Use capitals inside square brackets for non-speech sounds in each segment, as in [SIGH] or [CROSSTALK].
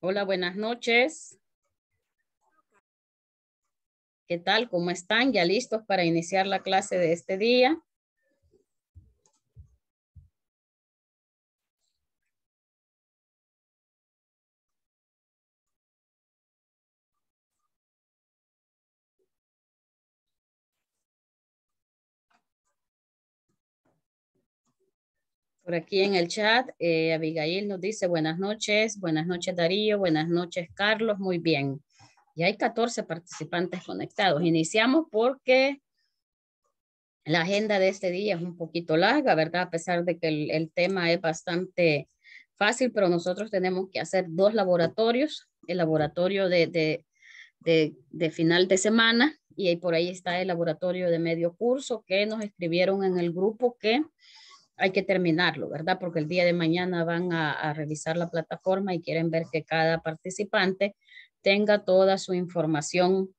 Hola, buenas noches. ¿Qué tal? ¿Cómo están? ¿Ya listos para iniciar la clase de este día? Por aquí en el chat, eh, Abigail nos dice buenas noches, buenas noches Darío, buenas noches Carlos, muy bien. Y hay 14 participantes conectados. Iniciamos porque la agenda de este día es un poquito larga, ¿verdad? A pesar de que el, tema es bastante fácil, pero nosotros tenemos que hacer dos laboratorios, el laboratorio de, de, de, de final de semana y ahí por ahí está el laboratorio de medio curso que nos escribieron en el grupo que hay que terminarlo, ¿verdad? Porque el día de mañana van a, revisar la plataforma y quieren ver que cada participante tenga toda su información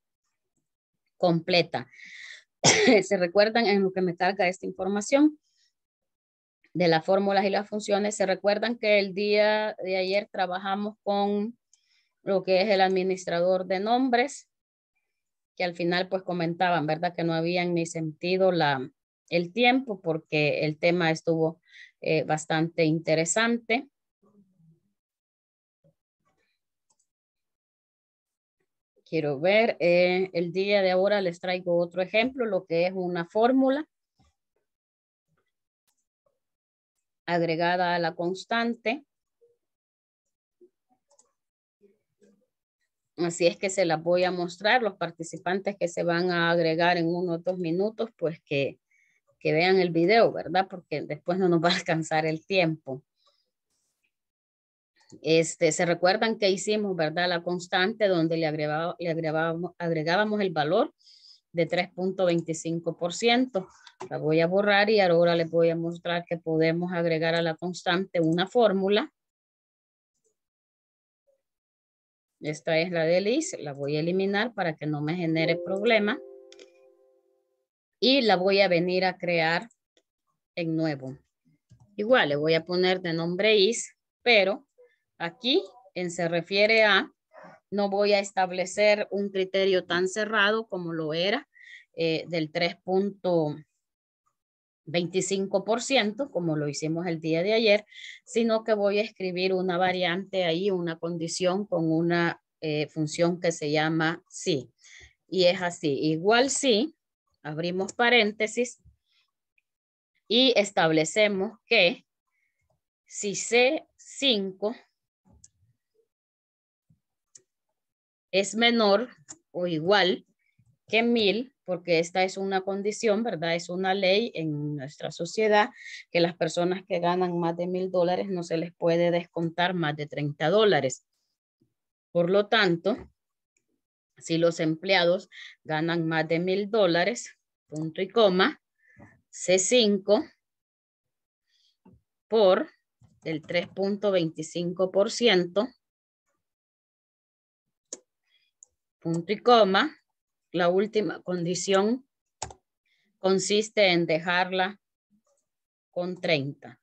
completa. [COUGHS] ¿Se recuerdan en lo que me carga esta información? de las fórmulas y las funciones. Se recuerdan que el día de ayer trabajamos con lo que es el administrador de nombres, que al final pues comentaban, ¿verdad? Que no habían ni sentido la, el tiempo porque el tema estuvo eh, bastante interesante. Quiero ver, eh, el día de ahora les traigo otro ejemplo, lo que es una fórmula agregada a la constante. Así es que se las voy a mostrar los participantes que se van a agregar en unos dos minutos, pues que que vean el video, ¿verdad? Porque después no nos va a alcanzar el tiempo. Este, se recuerdan que hicimos, ¿verdad? La constante donde le, agregábamos, agregábamos el valor de 3.25%. La voy a borrar y ahora les voy a mostrar que podemos agregar a la constante una fórmula. Esta es la de Liz. la voy a eliminar para que no me genere problema y la voy a venir a crear en nuevo. Igual le voy a poner de nombre is, pero aquí en se refiere a, no voy a establecer un criterio tan cerrado como lo era eh, del 3.25% como lo hicimos el día de ayer, sino que voy a escribir una variante ahí, una condición con una eh, función que se llama sí. Y es así, igual sí, abrimos paréntesis y establecemos que si C5 es menor o igual que 1000, porque esta es una condición, ¿verdad? Es una ley en nuestra sociedad que las personas que ganan más de 1000 dólares no se les puede descontar más de 30 dólares. Por lo tanto, si los empleados ganan más de mil dólares, punto y coma, C5 por el 3.25%, punto y coma. La última condición consiste en dejarla con 30.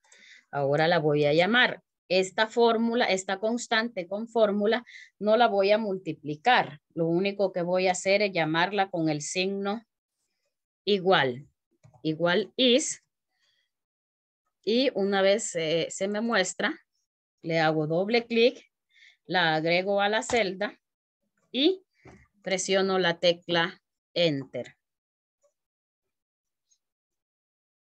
Ahora la voy a llamar esta fórmula, esta constante con fórmula, no la voy a multiplicar. Lo único que voy a hacer es llamarla con el signo igual. Igual is. Y una vez eh, se me muestra, le hago doble clic, la agrego a la celda y presiono la tecla Enter.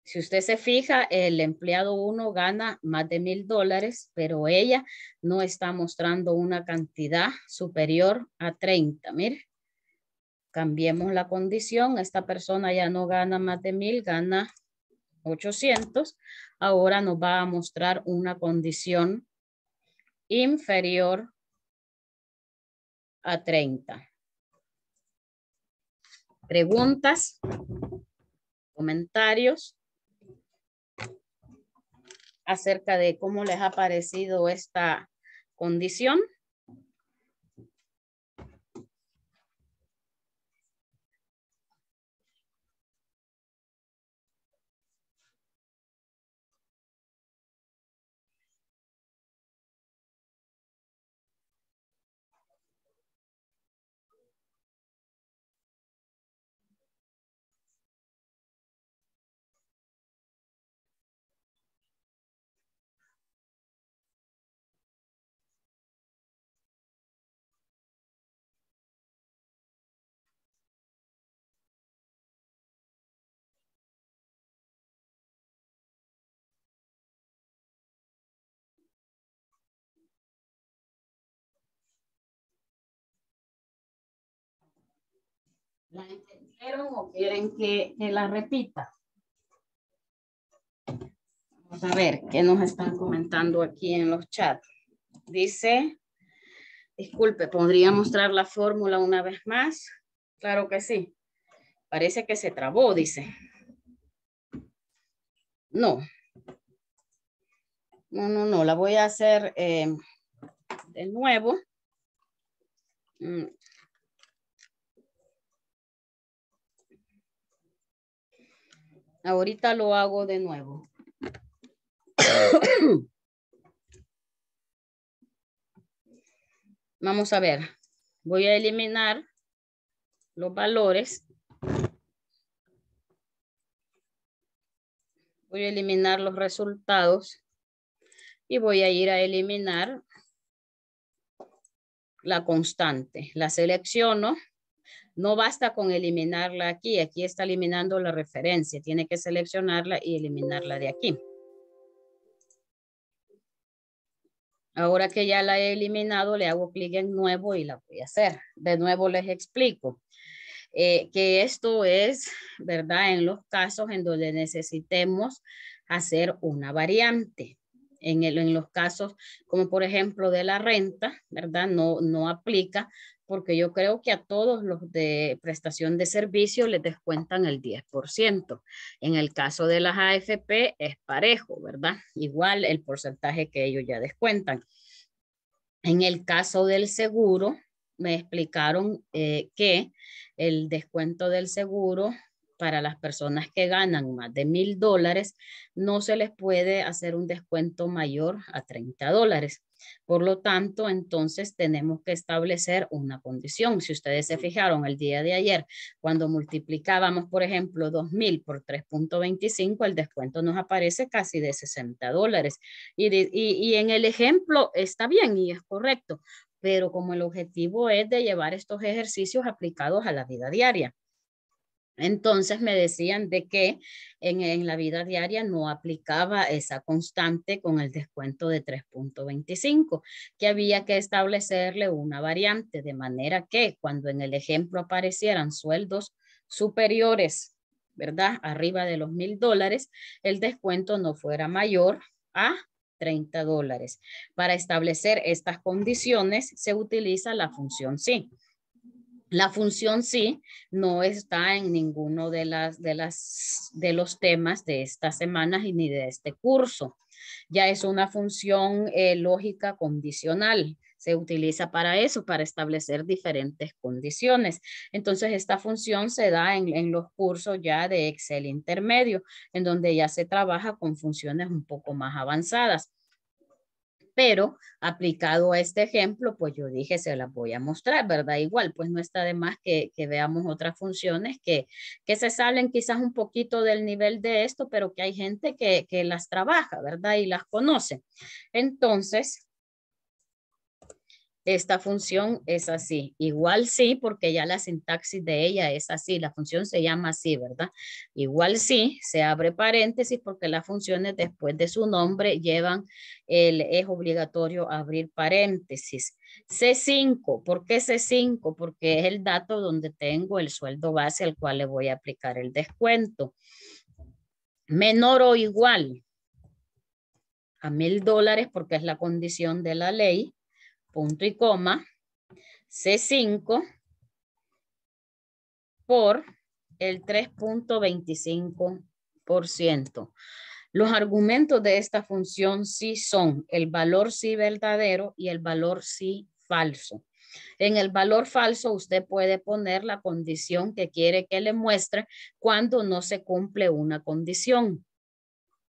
Si usted se fija, el empleado 1 gana más de mil dólares, pero ella no está mostrando una cantidad superior a 30. Mire, cambiemos la condición. Esta persona ya no gana más de mil, gana 800. Ahora nos va a mostrar una condición inferior a 30. Preguntas, comentarios acerca de cómo les ha parecido esta condición. ¿La entendieron o quieren que, la repita? Vamos a ver qué nos están comentando aquí en los chats. Dice, disculpe, ¿podría mostrar la fórmula una vez más? Claro que sí. Parece que se trabó, dice. No. No, no, no, la voy a hacer eh, de nuevo. Mm, Ahorita lo hago de nuevo. [COUGHS] Vamos a ver. Voy a eliminar los valores. Voy a eliminar los resultados. Y voy a ir a eliminar la constante. La selecciono. No basta con eliminarla aquí, aquí está eliminando la referencia, tiene que seleccionarla y eliminarla de aquí. Ahora que ya la he eliminado, le hago clic en nuevo y la voy a hacer. De nuevo les explico eh, que esto es, ¿verdad? En los casos en donde necesitemos hacer una variante. En, en los casos como por ejemplo de la renta, ¿verdad? No, no aplica porque yo creo que a todos los de prestación de servicio les descuentan el 10%. En el caso de las AFP es parejo, ¿verdad? Igual el porcentaje que ellos ya descuentan. En el caso del seguro, me explicaron eh, que el descuento del seguro para las personas que ganan más de mil dólares, no se les puede hacer un descuento mayor a 30 dólares. Por lo tanto, entonces tenemos que establecer una condición. Si ustedes se fijaron el día de ayer, cuando multiplicábamos, por ejemplo, 2.000 por 3.25, el descuento nos aparece casi de 60 dólares. Y, y, y en el ejemplo está bien y es correcto, pero como el objetivo es de llevar estos ejercicios aplicados a la vida diaria. Entonces me decían de que en, la vida diaria no aplicaba esa constante con el descuento de 3.25, que había que establecerle una variante, de manera que cuando en el ejemplo aparecieran sueldos superiores, ¿verdad? Arriba de los mil dólares, el descuento no fuera mayor a 30 dólares. Para establecer estas condiciones se utiliza la función sí. La función sí no está en ninguno de, de, de los temas de estas semanas y ni de este curso. Ya es una función eh, lógica condicional. Se utiliza para eso, para establecer diferentes condiciones. Entonces, esta función se da en, en los cursos ya de Excel intermedio, en donde ya se trabaja con funciones un poco más avanzadas pero aplicado a este ejemplo, pues yo dije, se las voy a mostrar, ¿verdad? Igual, pues no está de más que, veamos otras funciones que, se salen quizás un poquito del nivel de esto, pero que hay gente que, que las trabaja, ¿verdad? Y las conoce. Entonces, esta función es así. Igual sí, porque ya la sintaxis de ella es así, la función se llama así, ¿verdad? Igual sí, se abre paréntesis porque las funciones después de su nombre llevan, el, es obligatorio abrir paréntesis. C5, ¿por qué C5? Porque es el dato donde tengo el sueldo base al cual le voy a aplicar el descuento. Menor o igual a mil dólares porque es la condición de la ley punto y coma, C5 por el 3.25%. Los argumentos de esta función sí son el valor sí verdadero y el valor sí falso. En el valor falso usted puede poner la condición que quiere que le muestre cuando no se cumple una condición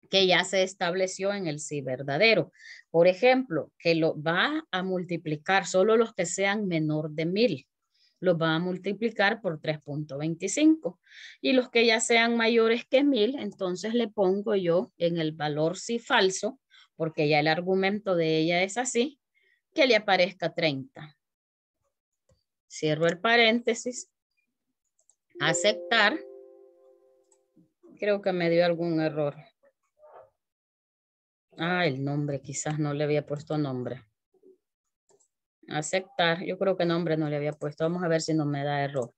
que ya se estableció en el sí verdadero. Por ejemplo, que lo va a multiplicar solo los que sean menor de mil. Los va a multiplicar por 3.25. Y los que ya sean mayores que mil, entonces le pongo yo en el valor sí falso, porque ya el argumento de ella es así, que le aparezca 30. Cierro el paréntesis. Aceptar. Creo que me dio algún error. Ah, el nombre, quizás no le había puesto nombre. Aceptar, yo creo que nombre no le había puesto. Vamos a ver si no me da error.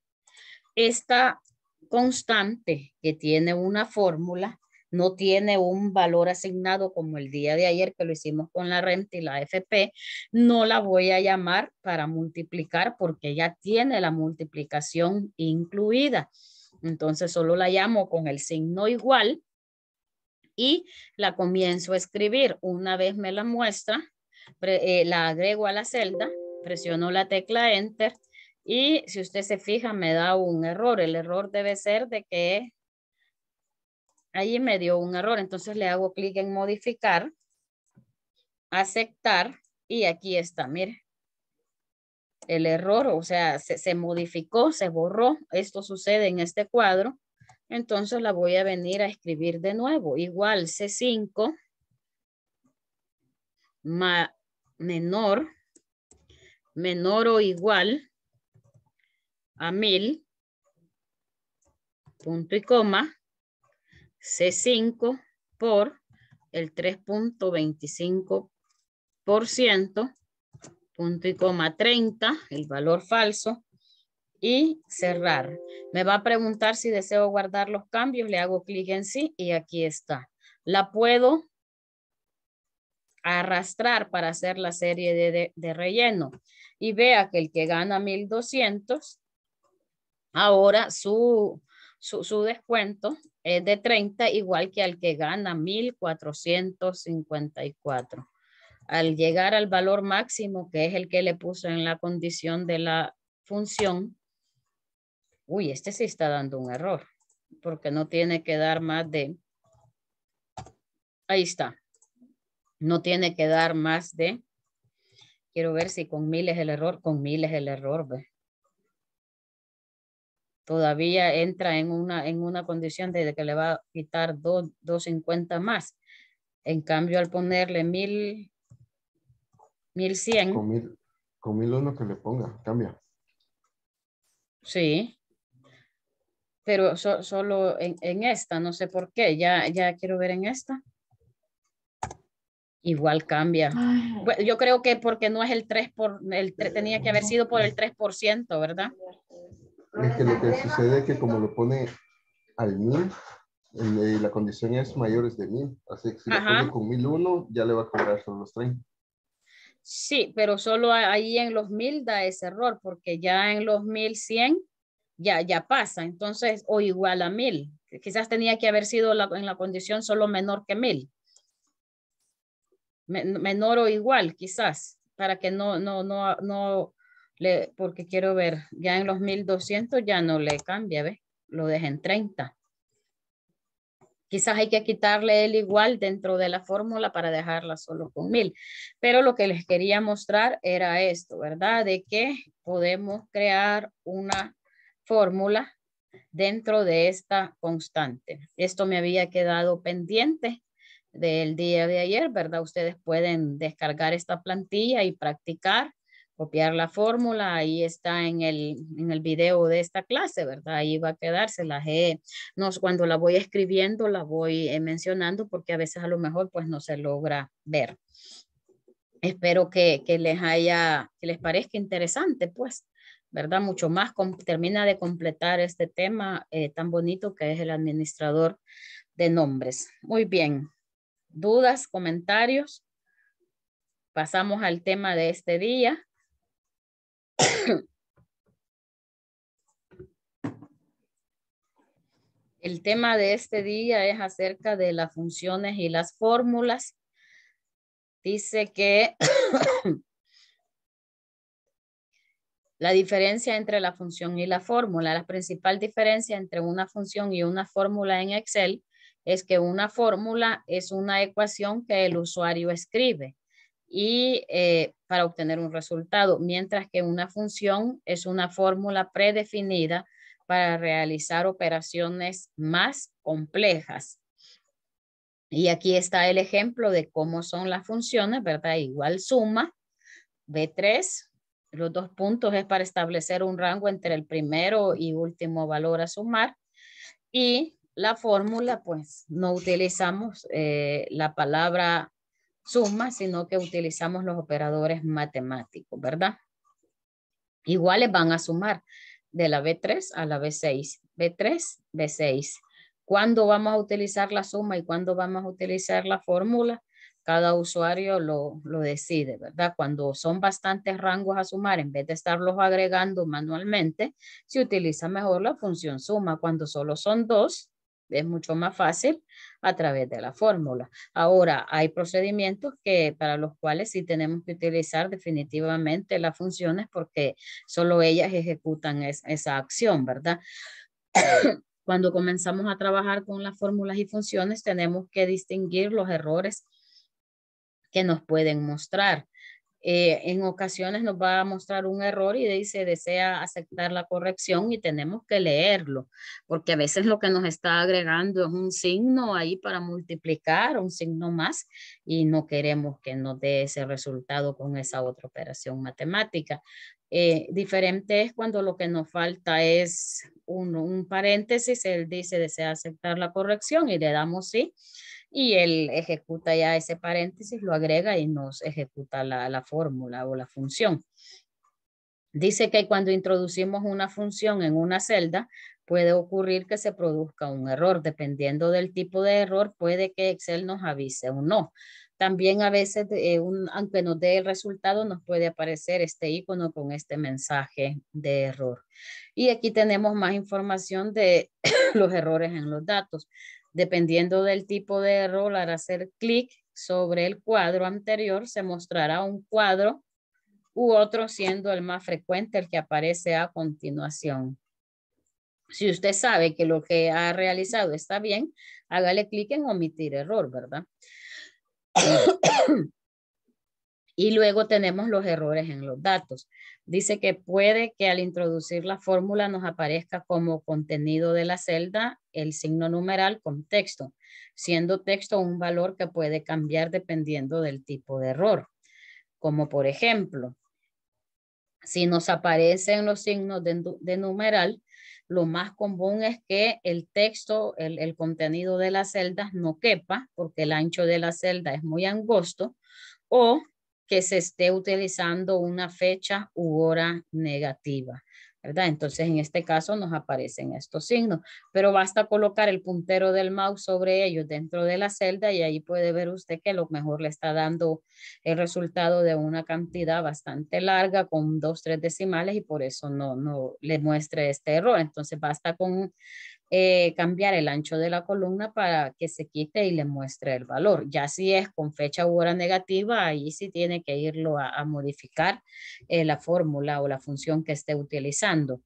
Esta constante que tiene una fórmula no tiene un valor asignado como el día de ayer que lo hicimos con la renta y la FP, no la voy a llamar para multiplicar porque ya tiene la multiplicación incluida. Entonces solo la llamo con el signo igual y la comienzo a escribir. Una vez me la muestra, eh, la agrego a la celda, presiono la tecla Enter y si usted se fija me da un error. El error debe ser de que ahí me dio un error. Entonces le hago clic en modificar, aceptar y aquí está, mire. El error, o sea, se modificó, se borró. Esto sucede en este cuadro entonces la voy a venir a escribir de nuevo. Igual C5 menor, menor o igual a 1000, punto y coma, C5 por el 3.25%, punto y coma 30, el valor falso, y cerrar. Me va a preguntar si deseo guardar los cambios, le hago clic en sí y aquí está. La puedo arrastrar para hacer la serie de, relleno y vea que el que gana 1200, ahora su, su descuento es de 30 igual que al que gana 1454 al llegar al valor máximo, que es el que le puso en la condición de la función, Uy, este sí está dando un error, porque no tiene que dar más de... Ahí está. No tiene que dar más de... Quiero ver si con mil es el error. Con mil es el error, ve. Todavía entra en una, en una condición desde que le va a quitar 2.50 más. En cambio, al ponerle mil, Mil Con con mil uno que le ponga, cambia. Sí pero solo en, en, esta, no sé por qué, ya, ya quiero ver en esta. Igual cambia. Bueno, yo creo que porque no es el 3 por el 3, tenía que haber sido por el 3%, ¿verdad? Es que lo que sucede es que como lo pone al 1000, la condición es mayores de 1000, así que si lo pone con 1001 ya le va a cobrar solo los 30. Sí, pero solo ahí en los 1000 da ese error, porque ya en los 1100 ya, pasa, entonces, o igual a mil. Quizás tenía que haber sido en la condición solo menor que mil. menor o igual, quizás, para que no, no, no, no, le, porque quiero ver, ya en los 1200 ya no le cambia, ¿ves? Lo dejen en 30. Quizás hay que quitarle el igual dentro de la fórmula para dejarla solo con mil. Pero lo que les quería mostrar era esto, ¿verdad? De que podemos crear una fórmula dentro de esta constante. Esto me había quedado pendiente del día de ayer, ¿verdad? Ustedes pueden descargar esta plantilla y practicar, copiar la fórmula, ahí está en el, en el video de esta clase, ¿verdad? Ahí va a quedarse, la G, no, cuando la voy escribiendo la voy eh, mencionando porque a veces a lo mejor pues no se logra ver. Espero que, que les haya, que les parezca interesante, pues. ¿verdad? Mucho más termina de completar este tema eh, tan bonito que es el administrador de nombres. Muy bien. ¿Dudas, comentarios? Pasamos al tema de este día. [COUGHS] El tema de este día es acerca de las funciones y las fórmulas. Dice que [COUGHS] La diferencia entre la función y la fórmula. La principal diferencia entre una función y una fórmula en Excel es que una fórmula es una ecuación que el usuario escribe y eh, para obtener un resultado, mientras que una función es una fórmula predefinida para realizar operaciones más complejas. Y aquí está el ejemplo de cómo son las funciones, ¿verdad? Igual suma, B3, los dos puntos es para establecer un rango entre el primero y último valor a sumar. Y la fórmula, pues no utilizamos eh, la palabra suma, sino que utilizamos los operadores matemáticos, ¿verdad? Iguales van a sumar de la B3 a la B6, B3, B6. ¿Cuándo vamos a utilizar la suma y cuándo vamos a utilizar la fórmula? cada usuario lo, decide, ¿verdad? Cuando son bastantes rangos a sumar, en vez de estarlos agregando manualmente, se utiliza mejor la función suma. Cuando solo son dos, es mucho más fácil a través de la fórmula. Ahora, hay procedimientos que para los cuales sí tenemos que utilizar definitivamente las funciones porque solo ellas ejecutan esa acción, ¿verdad? [COUGHS] Cuando comenzamos a trabajar con las fórmulas y funciones, tenemos que distinguir los errores que nos pueden mostrar. Eh, en ocasiones nos va a mostrar un error y dice desea aceptar la corrección y tenemos que leerlo, porque a veces lo que nos está agregando es un signo ahí para multiplicar, un signo más, y no queremos que nos dé ese resultado con esa otra operación matemática. Eh, diferente es cuando lo que nos falta es un, un paréntesis, él dice desea aceptar la corrección y le damos sí y él ejecuta ya ese paréntesis, lo agrega y nos ejecuta la, fórmula o la función. Dice que cuando introducimos una función en una celda, puede ocurrir que se produzca un error. Dependiendo del tipo de error, puede que Excel nos avise o no. También a veces, eh, aunque nos dé el resultado, nos puede aparecer este icono con este mensaje de error. Y aquí tenemos más información de [COUGHS] los errores en los datos. Dependiendo del tipo de error, al hacer clic sobre el cuadro anterior, se mostrará un cuadro u otro siendo el más frecuente, el que aparece a continuación. Si usted sabe que lo que ha realizado está bien, hágale clic en omitir error, ¿verdad? [COUGHS] [COUGHS] Y luego tenemos los errores en los datos. Dice que puede que al introducir la fórmula nos aparezca como contenido de la celda el signo numeral con texto, siendo texto un valor que puede cambiar dependiendo del tipo de error. Como por ejemplo, si nos aparecen los signos de, numeral, lo más común es que el texto, el, contenido de la celda no quepa porque el ancho de la celda es muy angosto o que se esté utilizando una fecha u hora negativa. ¿verdad? Entonces, en este caso nos aparecen estos signos, pero basta colocar el puntero del mouse sobre ellos dentro de la celda y ahí puede ver usted que lo mejor le está dando el resultado de una cantidad bastante larga con dos, tres decimales y por eso no, no le muestre este error. Entonces, basta con eh, cambiar el ancho de la columna para que se quite y le muestre el valor. Ya si es con fecha u hora negativa, ahí sí tiene que irlo a, modificar eh, la fórmula o la función que esté utilizando.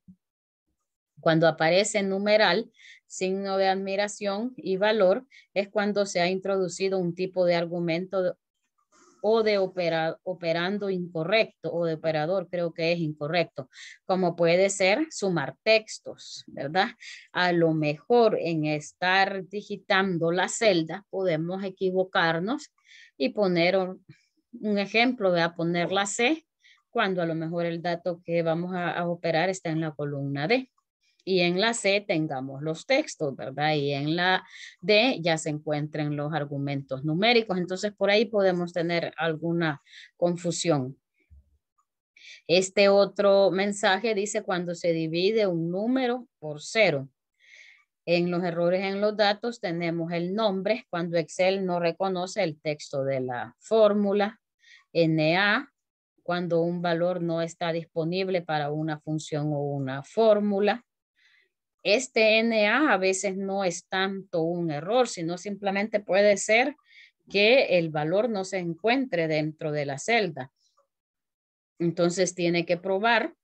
Cuando aparece numeral, signo de admiración y valor, es cuando se ha introducido un tipo de argumento o de operando incorrecto o de operador, creo que es incorrecto, como puede ser sumar textos, ¿verdad? A lo mejor en estar digitando la celda podemos equivocarnos y poner un, ejemplo, voy a poner la C cuando a lo mejor el dato que vamos a, a operar está en la columna D y en la C tengamos los textos, ¿verdad? Y en la D ya se encuentran los argumentos numéricos. Entonces, por ahí podemos tener alguna confusión. Este otro mensaje dice cuando se divide un número por cero. En los errores en los datos tenemos el nombre cuando Excel no reconoce el texto de la fórmula. NA cuando un valor no está disponible para una función o una fórmula. Este NA a veces no es tanto un error, sino simplemente puede ser que el valor no se encuentre dentro de la celda. Entonces tiene que probar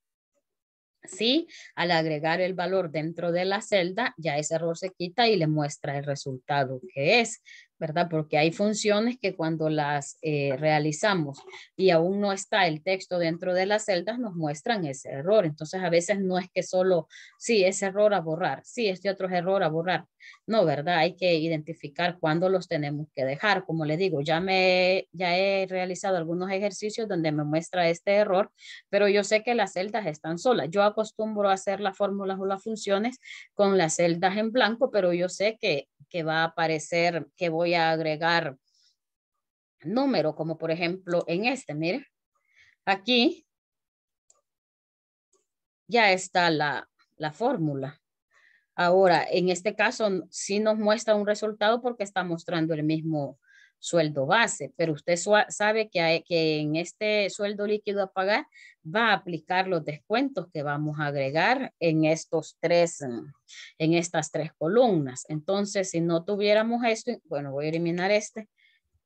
si al agregar el valor dentro de la celda ya ese error se quita y le muestra el resultado que es. ¿verdad? Porque hay funciones que cuando las eh, realizamos y aún no está el texto dentro de las celdas, nos muestran ese error. Entonces, a veces no es que solo, sí, ese error a borrar, sí, este otro error a borrar. No, ¿verdad? Hay que identificar cuándo los tenemos que dejar. Como le digo, ya, me, ya he realizado algunos ejercicios donde me muestra este error, pero yo sé que las celdas están solas. Yo acostumbro a hacer las fórmulas o las funciones con las celdas en blanco, pero yo sé que que va a aparecer, que voy a agregar número, como por ejemplo en este, mire. Aquí ya está la, la fórmula. Ahora, en este caso, sí nos muestra un resultado porque está mostrando el mismo, sueldo base, pero usted sabe que, que en este sueldo líquido a pagar va a aplicar los descuentos que vamos a agregar en, estos tres, en estas tres columnas. Entonces, si no tuviéramos esto, bueno, voy a eliminar este,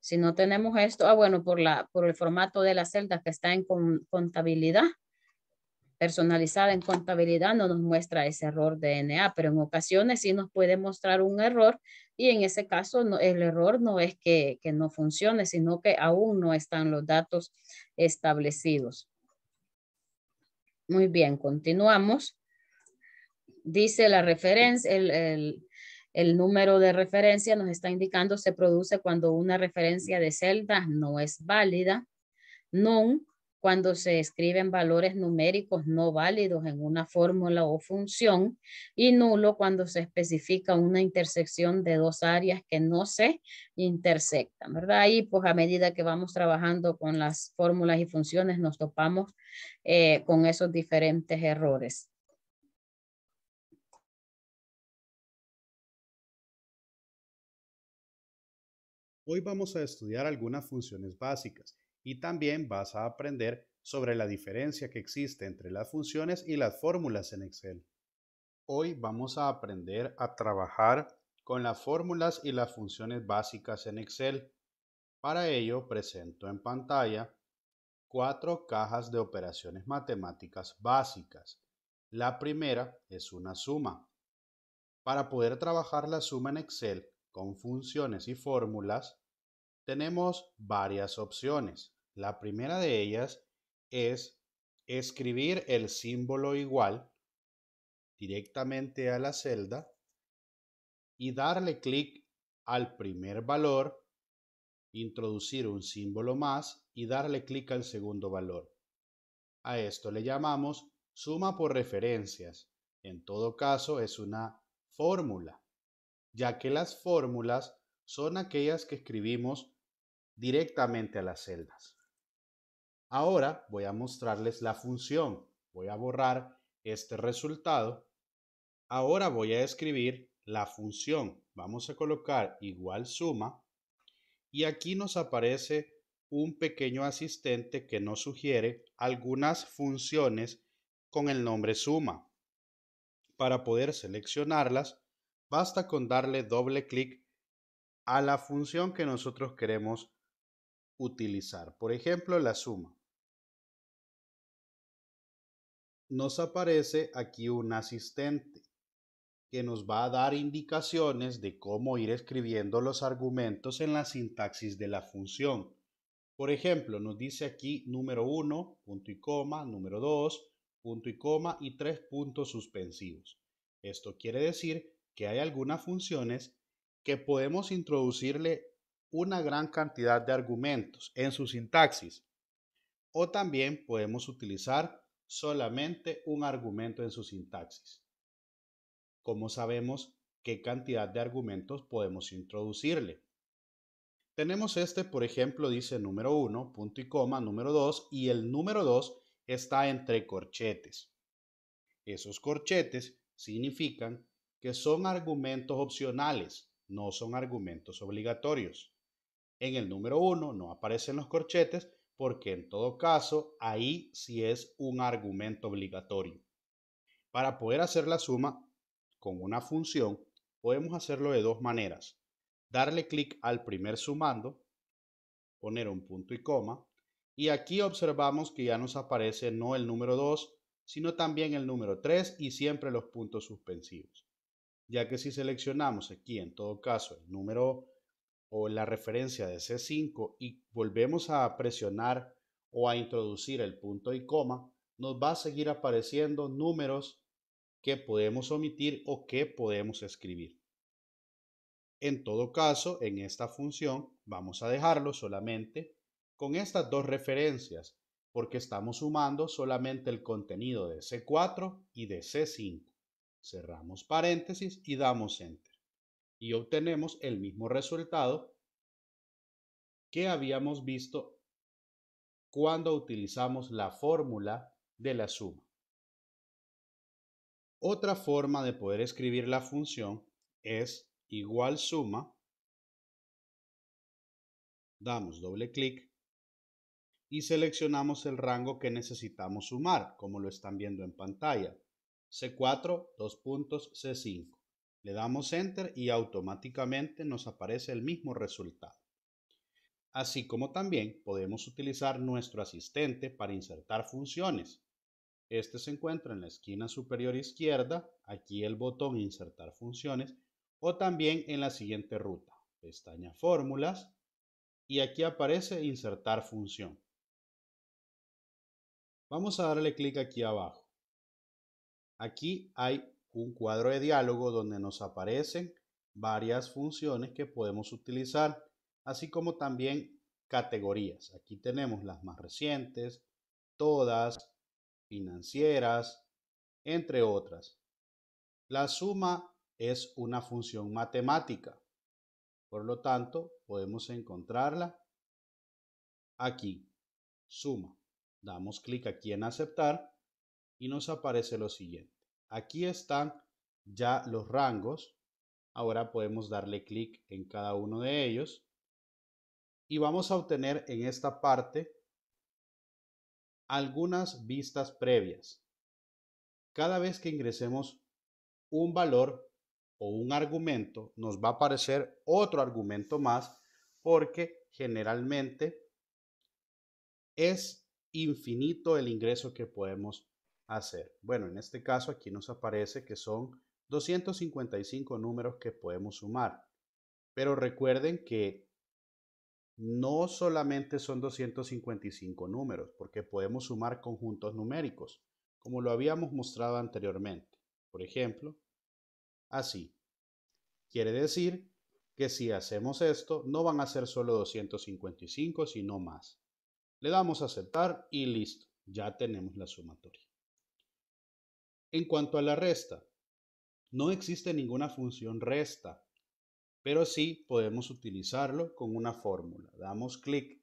si no tenemos esto, ah, bueno, por, la, por el formato de la celda que está en contabilidad, personalizada en contabilidad no nos muestra ese error de DNA, pero en ocasiones sí nos puede mostrar un error y en ese caso no, el error no es que, no funcione, sino que aún no están los datos establecidos. Muy bien, continuamos. Dice la referencia, el, número de referencia nos está indicando se produce cuando una referencia de celda no es válida. None cuando se escriben valores numéricos no válidos en una fórmula o función y nulo cuando se especifica una intersección de dos áreas que no se intersectan, ¿verdad? Y pues a medida que vamos trabajando con las fórmulas y funciones nos topamos eh, con esos diferentes errores. Hoy vamos a estudiar algunas funciones básicas y también vas a aprender sobre la diferencia que existe entre las funciones y las fórmulas en Excel. Hoy vamos a aprender a trabajar con las fórmulas y las funciones básicas en Excel. Para ello presento en pantalla cuatro cajas de operaciones matemáticas básicas. La primera es una suma. Para poder trabajar la suma en Excel con funciones y fórmulas, tenemos varias opciones. La primera de ellas es escribir el símbolo igual directamente a la celda y darle clic al primer valor, introducir un símbolo más y darle clic al segundo valor. A esto le llamamos suma por referencias. En todo caso es una fórmula, ya que las fórmulas son aquellas que escribimos directamente a las celdas. Ahora voy a mostrarles la función. Voy a borrar este resultado. Ahora voy a escribir la función. Vamos a colocar igual suma y aquí nos aparece un pequeño asistente que nos sugiere algunas funciones con el nombre suma. Para poder seleccionarlas, basta con darle doble clic a la función que nosotros queremos utilizar. Por ejemplo, la suma. Nos aparece aquí un asistente que nos va a dar indicaciones de cómo ir escribiendo los argumentos en la sintaxis de la función. Por ejemplo, nos dice aquí número 1, punto y coma, número 2, punto y coma y tres puntos suspensivos. Esto quiere decir que hay algunas funciones que podemos introducirle una gran cantidad de argumentos en su sintaxis. O también podemos utilizar solamente un argumento en su sintaxis. ¿Cómo sabemos qué cantidad de argumentos podemos introducirle? Tenemos este, por ejemplo, dice número 1, punto y coma, número 2, y el número 2 está entre corchetes. Esos corchetes significan que son argumentos opcionales, no son argumentos obligatorios. En el número 1 no aparecen los corchetes porque en todo caso ahí sí es un argumento obligatorio. Para poder hacer la suma con una función podemos hacerlo de dos maneras. Darle clic al primer sumando, poner un punto y coma, y aquí observamos que ya nos aparece no el número 2, sino también el número 3 y siempre los puntos suspensivos. Ya que si seleccionamos aquí en todo caso el número o la referencia de C5 y volvemos a presionar o a introducir el punto y coma, nos va a seguir apareciendo números que podemos omitir o que podemos escribir. En todo caso, en esta función vamos a dejarlo solamente con estas dos referencias, porque estamos sumando solamente el contenido de C4 y de C5. Cerramos paréntesis y damos enter y obtenemos el mismo resultado que habíamos visto cuando utilizamos la fórmula de la suma. Otra forma de poder escribir la función es igual suma, damos doble clic y seleccionamos el rango que necesitamos sumar, como lo están viendo en pantalla, C4, 2 puntos, C5. Le damos Enter y automáticamente nos aparece el mismo resultado. Así como también podemos utilizar nuestro asistente para insertar funciones. Este se encuentra en la esquina superior izquierda, aquí el botón Insertar funciones, o también en la siguiente ruta, pestaña Fórmulas, y aquí aparece Insertar función. Vamos a darle clic aquí abajo. Aquí hay un cuadro de diálogo donde nos aparecen varias funciones que podemos utilizar, así como también categorías. Aquí tenemos las más recientes, todas, financieras, entre otras. La suma es una función matemática, por lo tanto podemos encontrarla aquí, suma. Damos clic aquí en aceptar y nos aparece lo siguiente. Aquí están ya los rangos. Ahora podemos darle clic en cada uno de ellos. Y vamos a obtener en esta parte algunas vistas previas. Cada vez que ingresemos un valor o un argumento, nos va a aparecer otro argumento más porque generalmente es infinito el ingreso que podemos hacer. Bueno, en este caso aquí nos aparece que son 255 números que podemos sumar. Pero recuerden que no solamente son 255 números, porque podemos sumar conjuntos numéricos, como lo habíamos mostrado anteriormente. Por ejemplo, así. Quiere decir que si hacemos esto, no van a ser solo 255, sino más. Le damos a aceptar y listo, ya tenemos la sumatoria. En cuanto a la resta, no existe ninguna función resta, pero sí podemos utilizarlo con una fórmula. Damos clic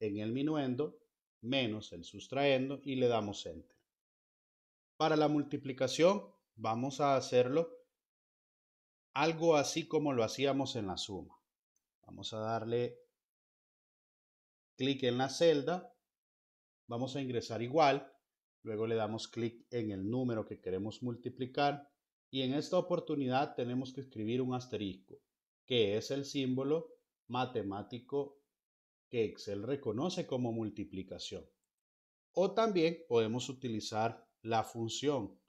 en el minuendo menos el sustraendo y le damos enter. Para la multiplicación vamos a hacerlo algo así como lo hacíamos en la suma. Vamos a darle clic en la celda, vamos a ingresar igual Luego le damos clic en el número que queremos multiplicar y en esta oportunidad tenemos que escribir un asterisco, que es el símbolo matemático que Excel reconoce como multiplicación. O también podemos utilizar la función,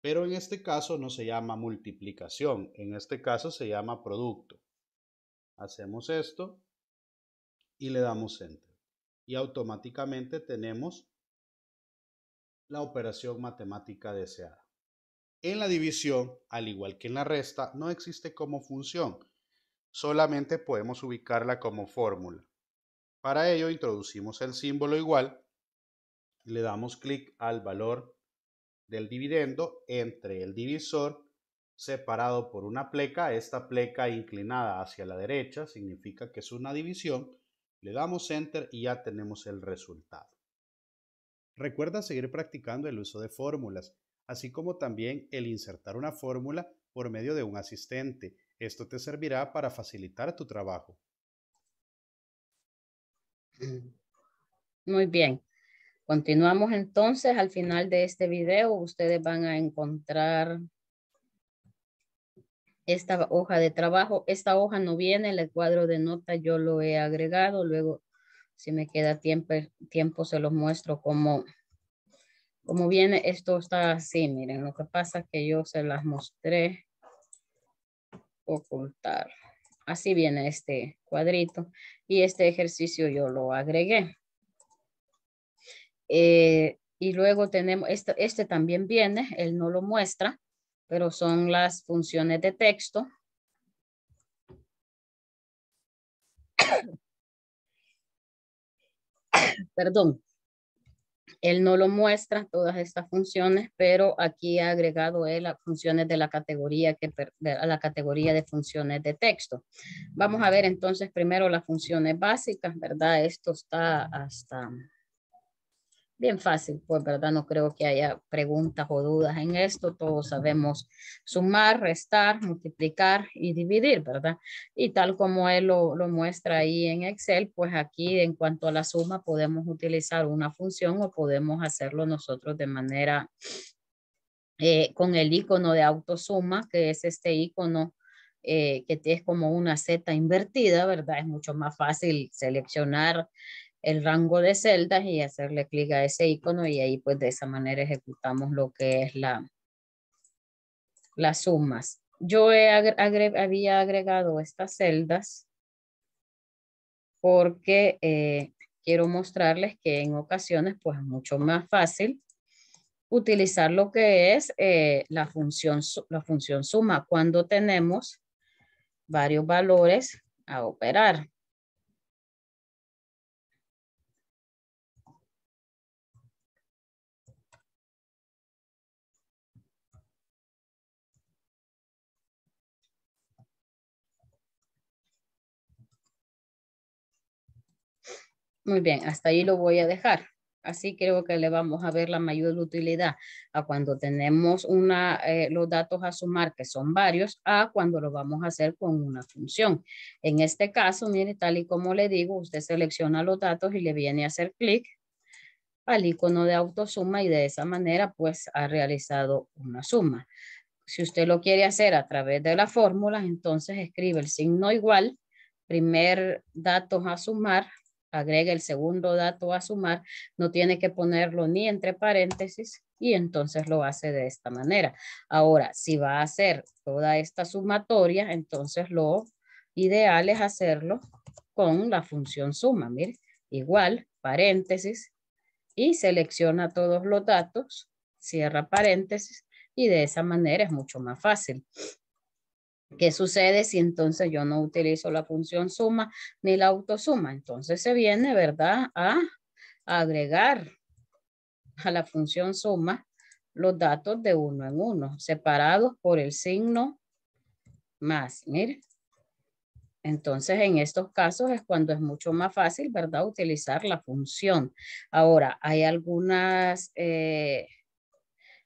pero en este caso no se llama multiplicación, en este caso se llama producto. Hacemos esto y le damos enter. Y automáticamente tenemos la operación matemática deseada. En la división, al igual que en la resta, no existe como función, solamente podemos ubicarla como fórmula. Para ello introducimos el símbolo igual, le damos clic al valor del dividendo entre el divisor separado por una pleca, esta pleca inclinada hacia la derecha significa que es una división, le damos enter y ya tenemos el resultado. Recuerda seguir practicando el uso de fórmulas, así como también el insertar una fórmula por medio de un asistente. Esto te servirá para facilitar tu trabajo. [CLEARS THROAT] Muy bien. Continuamos entonces. Al final de este video ustedes van a encontrar esta hoja de trabajo. Esta hoja no viene, el cuadro de notas. yo lo he agregado. Luego si me queda tiempo, tiempo se los muestro como, como viene. Esto está así, miren. Lo que pasa es que yo se las mostré ocultar. Así viene este cuadrito. Y este ejercicio yo lo agregué. Eh, y luego tenemos, este, este también viene, él no lo muestra, pero son las funciones de texto perdón, él no lo muestra todas estas funciones, pero aquí ha agregado él las funciones de la categoría que a la categoría de funciones de texto. Vamos a ver entonces primero las funciones básicas, ¿verdad? Esto está hasta bien fácil, pues verdad, no creo que haya preguntas o dudas en esto, todos sabemos sumar, restar, multiplicar y dividir, ¿verdad? Y tal como él lo, lo, muestra ahí en Excel, pues aquí en cuanto a la suma podemos utilizar una función o podemos hacerlo nosotros de manera eh, con el icono de autosuma, que es este icono eh, que es como una Z invertida, ¿verdad? Es mucho más fácil seleccionar el rango de celdas y hacerle clic a ese icono y ahí pues de esa manera ejecutamos lo que es la, las sumas. Yo había agregado estas celdas porque eh, quiero mostrarles que en ocasiones pues es mucho más fácil utilizar lo que es eh, la, función, la función suma cuando tenemos varios valores a operar. Muy bien, hasta ahí lo voy a dejar. Así creo que le vamos a ver la mayor utilidad a cuando tenemos una, eh, los datos a sumar, que son varios, a cuando lo vamos a hacer con una función. En este caso, mire, tal y como le digo, usted selecciona los datos y le viene a hacer clic al icono de autosuma y de esa manera, pues, ha realizado una suma. Si usted lo quiere hacer a través de la fórmula, entonces escribe el signo igual, primer datos a sumar, agrega el segundo dato a sumar, no tiene que ponerlo ni entre paréntesis y entonces lo hace de esta manera. Ahora, si va a hacer toda esta sumatoria, entonces lo ideal es hacerlo con la función suma. Mire, igual, paréntesis, y selecciona todos los datos, cierra paréntesis, y de esa manera es mucho más fácil. ¿Qué sucede si entonces yo no utilizo la función suma ni la autosuma? Entonces se viene, ¿verdad? A agregar a la función suma los datos de uno en uno, separados por el signo más. Mire. Entonces, en estos casos es cuando es mucho más fácil, ¿verdad? Utilizar la función. Ahora, hay algunas... Eh,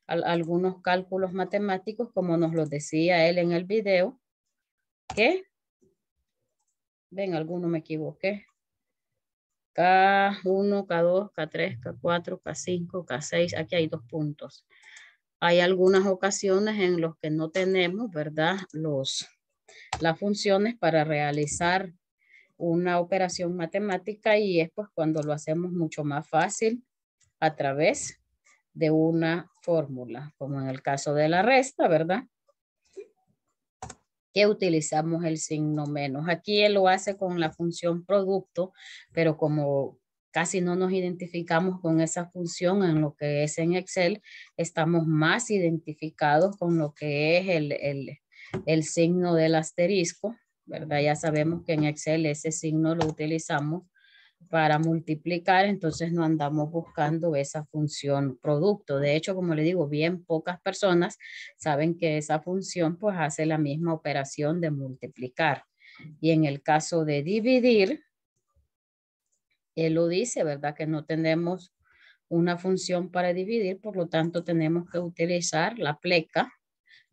algunos cálculos matemáticos, como nos lo decía él en el video, que, ven, alguno me equivoqué, K1, K2, K3, K4, K5, K6, aquí hay dos puntos. Hay algunas ocasiones en las que no tenemos, ¿verdad? Los, las funciones para realizar una operación matemática y es pues cuando lo hacemos mucho más fácil a través de una fórmula, como en el caso de la resta, ¿verdad? Que utilizamos el signo menos. Aquí él lo hace con la función producto, pero como casi no nos identificamos con esa función en lo que es en Excel, estamos más identificados con lo que es el, el signo del asterisco, ¿verdad? Ya sabemos que en Excel ese signo lo utilizamos para multiplicar, entonces no andamos buscando esa función producto. De hecho, como le digo, bien pocas personas saben que esa función pues hace la misma operación de multiplicar. Y en el caso de dividir, él lo dice, ¿verdad? Que no tenemos una función para dividir, por lo tanto tenemos que utilizar la pleca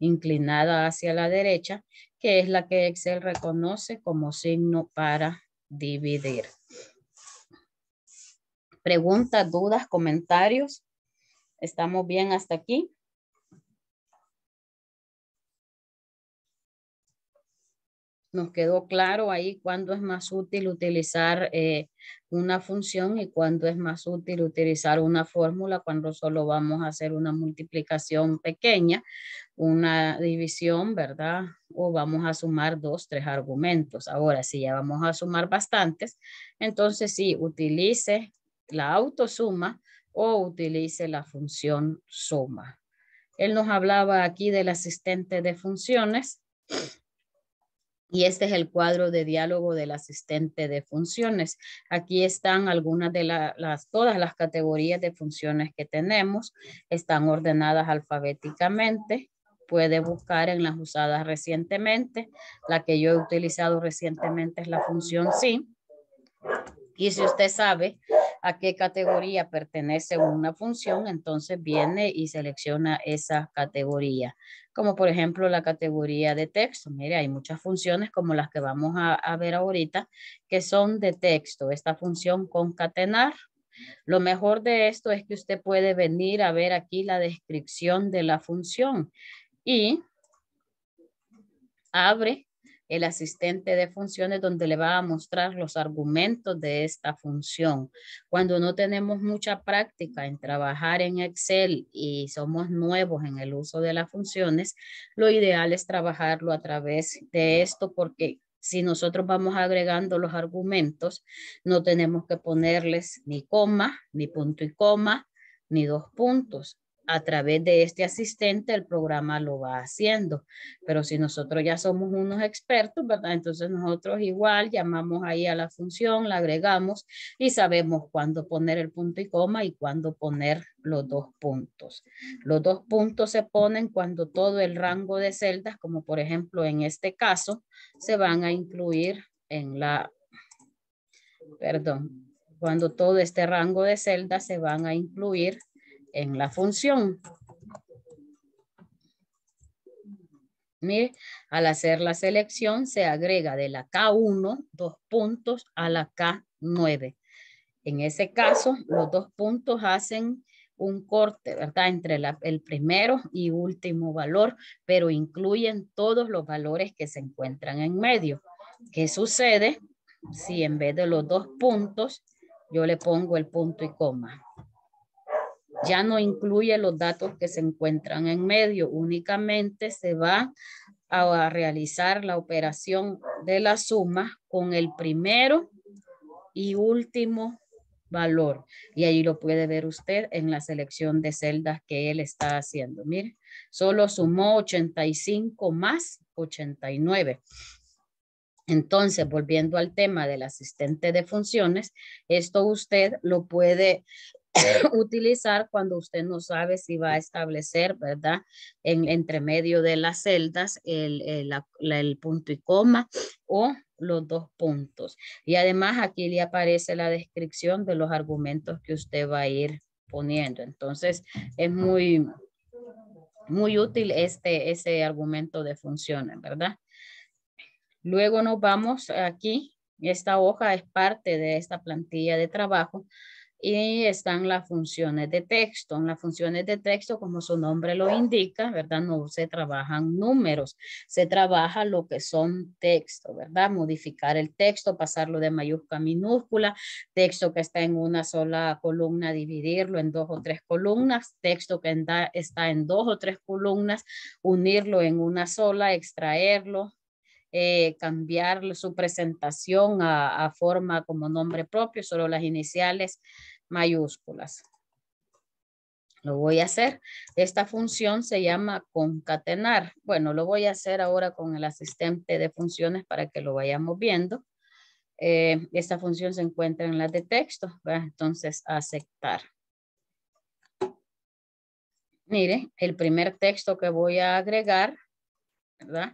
inclinada hacia la derecha, que es la que Excel reconoce como signo para dividir preguntas, dudas, comentarios. ¿Estamos bien hasta aquí? Nos quedó claro ahí cuándo es más útil utilizar eh, una función y cuándo es más útil utilizar una fórmula cuando solo vamos a hacer una multiplicación pequeña, una división, ¿verdad? O vamos a sumar dos, tres argumentos. Ahora, sí, ya vamos a sumar bastantes, entonces sí, utilice la autosuma o utilice la función suma. Él nos hablaba aquí del asistente de funciones y este es el cuadro de diálogo del asistente de funciones. Aquí están algunas de las, todas las categorías de funciones que tenemos. Están ordenadas alfabéticamente. Puede buscar en las usadas recientemente. La que yo he utilizado recientemente es la función sí. Y si usted sabe a qué categoría pertenece una función, entonces viene y selecciona esa categoría. Como por ejemplo la categoría de texto. Mire, hay muchas funciones como las que vamos a, a ver ahorita que son de texto. Esta función concatenar. Lo mejor de esto es que usted puede venir a ver aquí la descripción de la función y abre el asistente de funciones donde le va a mostrar los argumentos de esta función. Cuando no tenemos mucha práctica en trabajar en Excel y somos nuevos en el uso de las funciones, lo ideal es trabajarlo a través de esto porque si nosotros vamos agregando los argumentos, no tenemos que ponerles ni coma, ni punto y coma, ni dos puntos a través de este asistente el programa lo va haciendo. Pero si nosotros ya somos unos expertos, ¿verdad? Entonces nosotros igual llamamos ahí a la función, la agregamos y sabemos cuándo poner el punto y coma y cuándo poner los dos puntos. Los dos puntos se ponen cuando todo el rango de celdas, como por ejemplo en este caso, se van a incluir en la, perdón, cuando todo este rango de celdas se van a incluir en la función. al hacer la selección se agrega de la K1 dos puntos a la K9. En ese caso, los dos puntos hacen un corte, ¿verdad? Entre el primero y último valor, pero incluyen todos los valores que se encuentran en medio. ¿Qué sucede si en vez de los dos puntos, yo le pongo el punto y coma? ya no incluye los datos que se encuentran en medio, únicamente se va a realizar la operación de la suma con el primero y último valor. Y ahí lo puede ver usted en la selección de celdas que él está haciendo. Mire, solo sumó 85 más 89. Entonces, volviendo al tema del asistente de funciones, esto usted lo puede eh. [LAUGHS] utilizar cuando usted no sabe si va a establecer, ¿verdad? En, entre medio de las celdas el, el, punto y coma o los dos puntos. Y además aquí le aparece la descripción de los argumentos que usted va a ir poniendo. Entonces es muy, muy útil este, ese argumento de funciones, ¿verdad? Luego nos vamos aquí. Esta hoja es parte de esta plantilla de trabajo y están las funciones de texto. En las funciones de texto, como su nombre lo indica, ¿verdad? No se trabajan números, se trabaja lo que son texto, ¿verdad? Modificar el texto, pasarlo de mayúscula a minúscula, texto que está en una sola columna, dividirlo en dos o tres columnas, texto que está en dos o tres columnas, unirlo en una sola, extraerlo, eh, cambiar su presentación a, forma como nombre propio, solo las iniciales mayúsculas. Lo voy a hacer. Esta función se llama concatenar. Bueno, lo voy a hacer ahora con el asistente de funciones para que lo vayamos viendo. Eh, esta función se encuentra en la de texto. Entonces, aceptar. Mire, el primer texto que voy a agregar, ¿verdad?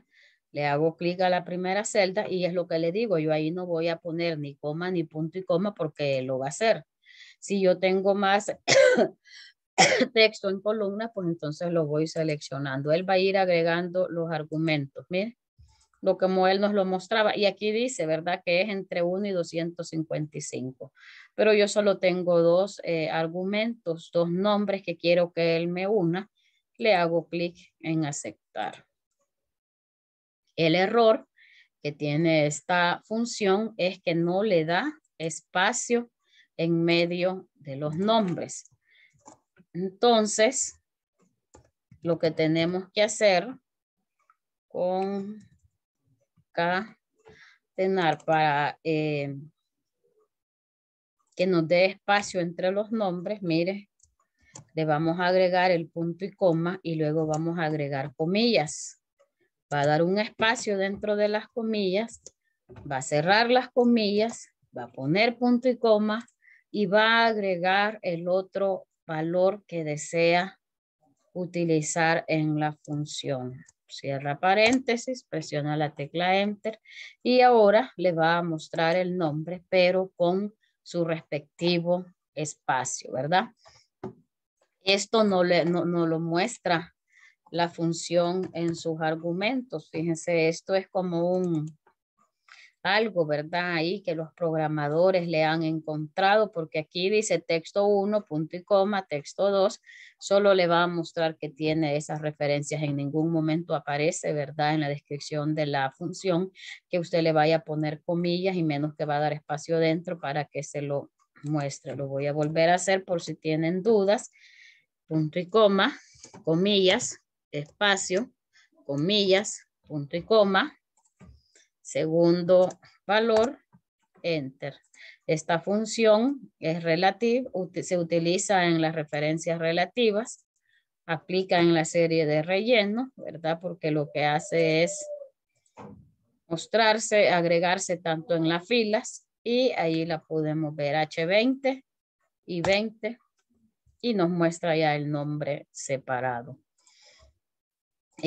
Le hago clic a la primera celda y es lo que le digo, yo ahí no voy a poner ni coma ni punto y coma porque lo va a hacer. Si yo tengo más [COUGHS] texto en columna, pues entonces lo voy seleccionando. Él va a ir agregando los argumentos. Miren, lo que él nos lo mostraba. Y aquí dice, ¿verdad? Que es entre 1 y 255. Pero yo solo tengo dos eh, argumentos, dos nombres que quiero que él me una. Le hago clic en aceptar. El error que tiene esta función es que no le da espacio en medio de los nombres. Entonces, lo que tenemos que hacer con para eh, que nos dé espacio entre los nombres, mire, le vamos a agregar el punto y coma y luego vamos a agregar comillas va a dar un espacio dentro de las comillas, va a cerrar las comillas, va a poner punto y coma y va a agregar el otro valor que desea utilizar en la función. Cierra paréntesis, presiona la tecla Enter y ahora le va a mostrar el nombre, pero con su respectivo espacio, ¿verdad? Esto no, le, no, no lo muestra la función en sus argumentos. Fíjense, esto es como un algo, ¿verdad? Ahí que los programadores le han encontrado, porque aquí dice texto 1, punto y coma, texto 2, solo le va a mostrar que tiene esas referencias, en ningún momento aparece, ¿verdad? En la descripción de la función, que usted le vaya a poner comillas y menos que va a dar espacio dentro para que se lo muestre. Lo voy a volver a hacer por si tienen dudas, punto y coma, comillas, espacio, comillas, punto y coma, segundo valor, enter. Esta función es relativa, se utiliza en las referencias relativas, aplica en la serie de relleno, ¿verdad? Porque lo que hace es mostrarse, agregarse tanto en las filas y ahí la podemos ver H20 y 20 y nos muestra ya el nombre separado.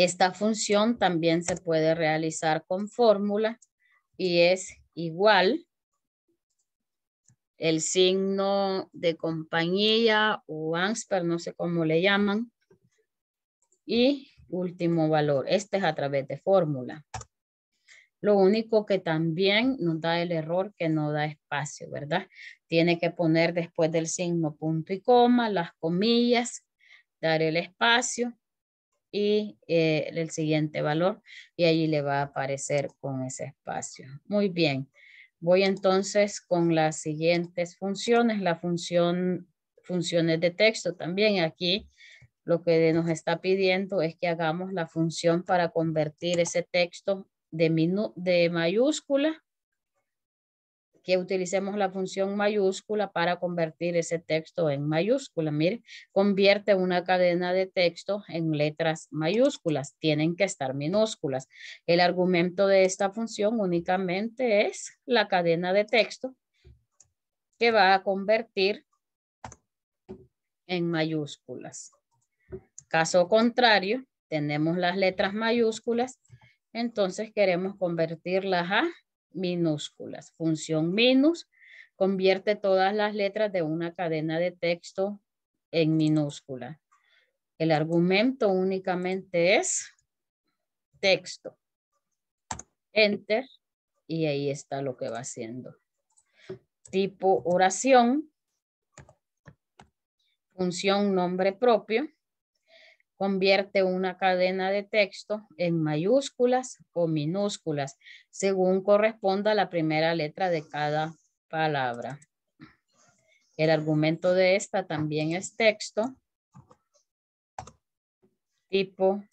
Esta función también se puede realizar con fórmula y es igual el signo de compañía o ANSPER, no sé cómo le llaman, y último valor. Este es a través de fórmula. Lo único que también nos da el error que no da espacio, ¿verdad? Tiene que poner después del signo punto y coma, las comillas, dar el espacio y eh, el siguiente valor y allí le va a aparecer con ese espacio. Muy bien. Voy entonces con las siguientes funciones, la función, funciones de texto también aquí. Lo que nos está pidiendo es que hagamos la función para convertir ese texto de, de mayúscula que utilicemos la función mayúscula para convertir ese texto en mayúscula. Mire, convierte una cadena de texto en letras mayúsculas. Tienen que estar minúsculas. El argumento de esta función únicamente es la cadena de texto que va a convertir en mayúsculas. Caso contrario, tenemos las letras mayúsculas, entonces queremos convertirlas a minúsculas. Función minus convierte todas las letras de una cadena de texto en minúscula. El argumento únicamente es texto. Enter y ahí está lo que va haciendo. Tipo oración. Función nombre propio. Convierte una cadena de texto en mayúsculas o minúsculas, según corresponda la primera letra de cada palabra. El argumento de esta también es texto, tipo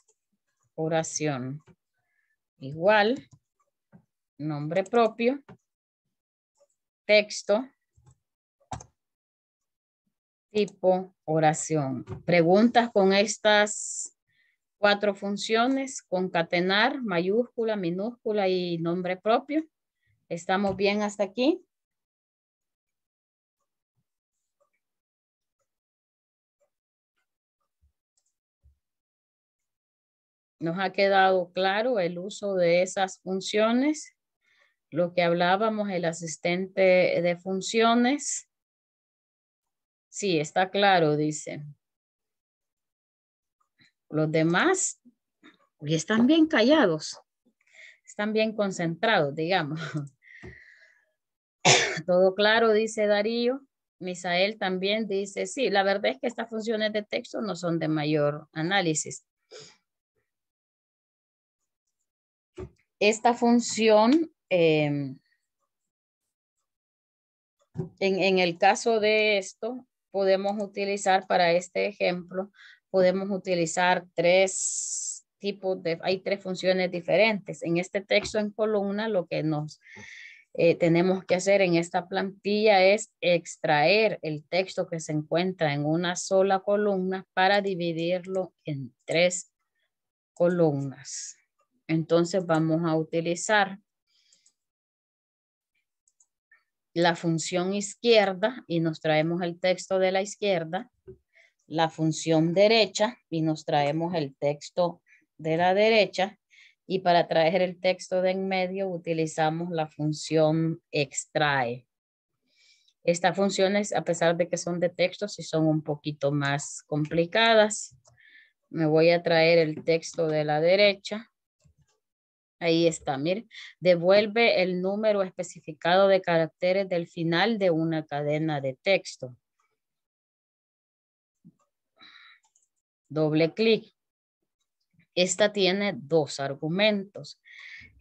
oración. Igual, nombre propio, texto, tipo oración. Preguntas con estas cuatro funciones, concatenar, mayúscula, minúscula y nombre propio. ¿Estamos bien hasta aquí? Nos ha quedado claro el uso de esas funciones, lo que hablábamos, el asistente de funciones, Sí, está claro, dice. Los demás están bien callados, están bien concentrados, digamos. [COUGHS] Todo claro, dice Darío. Misael también dice, sí, la verdad es que estas funciones de texto no son de mayor análisis. Esta función, em, en el caso de esto, podemos utilizar para este ejemplo, podemos utilizar tres tipos de, hay tres funciones diferentes. En este texto en columna, lo que nos eh, tenemos que hacer en esta plantilla es extraer el texto que se encuentra en una sola columna para dividirlo en tres columnas. Entonces vamos a utilizar la función izquierda y nos traemos el texto de la izquierda, la función derecha y nos traemos el texto de la derecha y para traer el texto de en medio utilizamos la función extrae. Estas funciones, a pesar de que son de texto, sí son un poquito más complicadas. Me voy a traer el texto de la derecha Ahí está, mire. Devuelve el número especificado de caracteres del final de una cadena de texto. Doble clic. Esta tiene dos argumentos.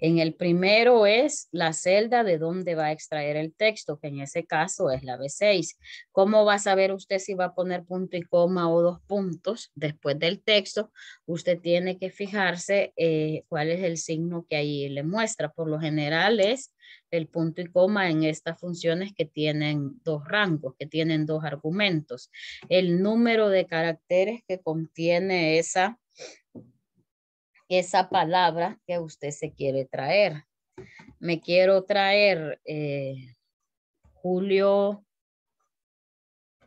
En el primero es la celda de donde va a extraer el texto, que en ese caso es la B6. ¿Cómo va a saber usted si va a poner punto y coma o dos puntos después del texto? Usted tiene que fijarse eh, cuál es el signo que ahí le muestra. Por lo general es el punto y coma en estas funciones que tienen dos rangos, que tienen dos argumentos. El número de caracteres que contiene esa esa palabra que usted se quiere traer. Me quiero traer eh, Julio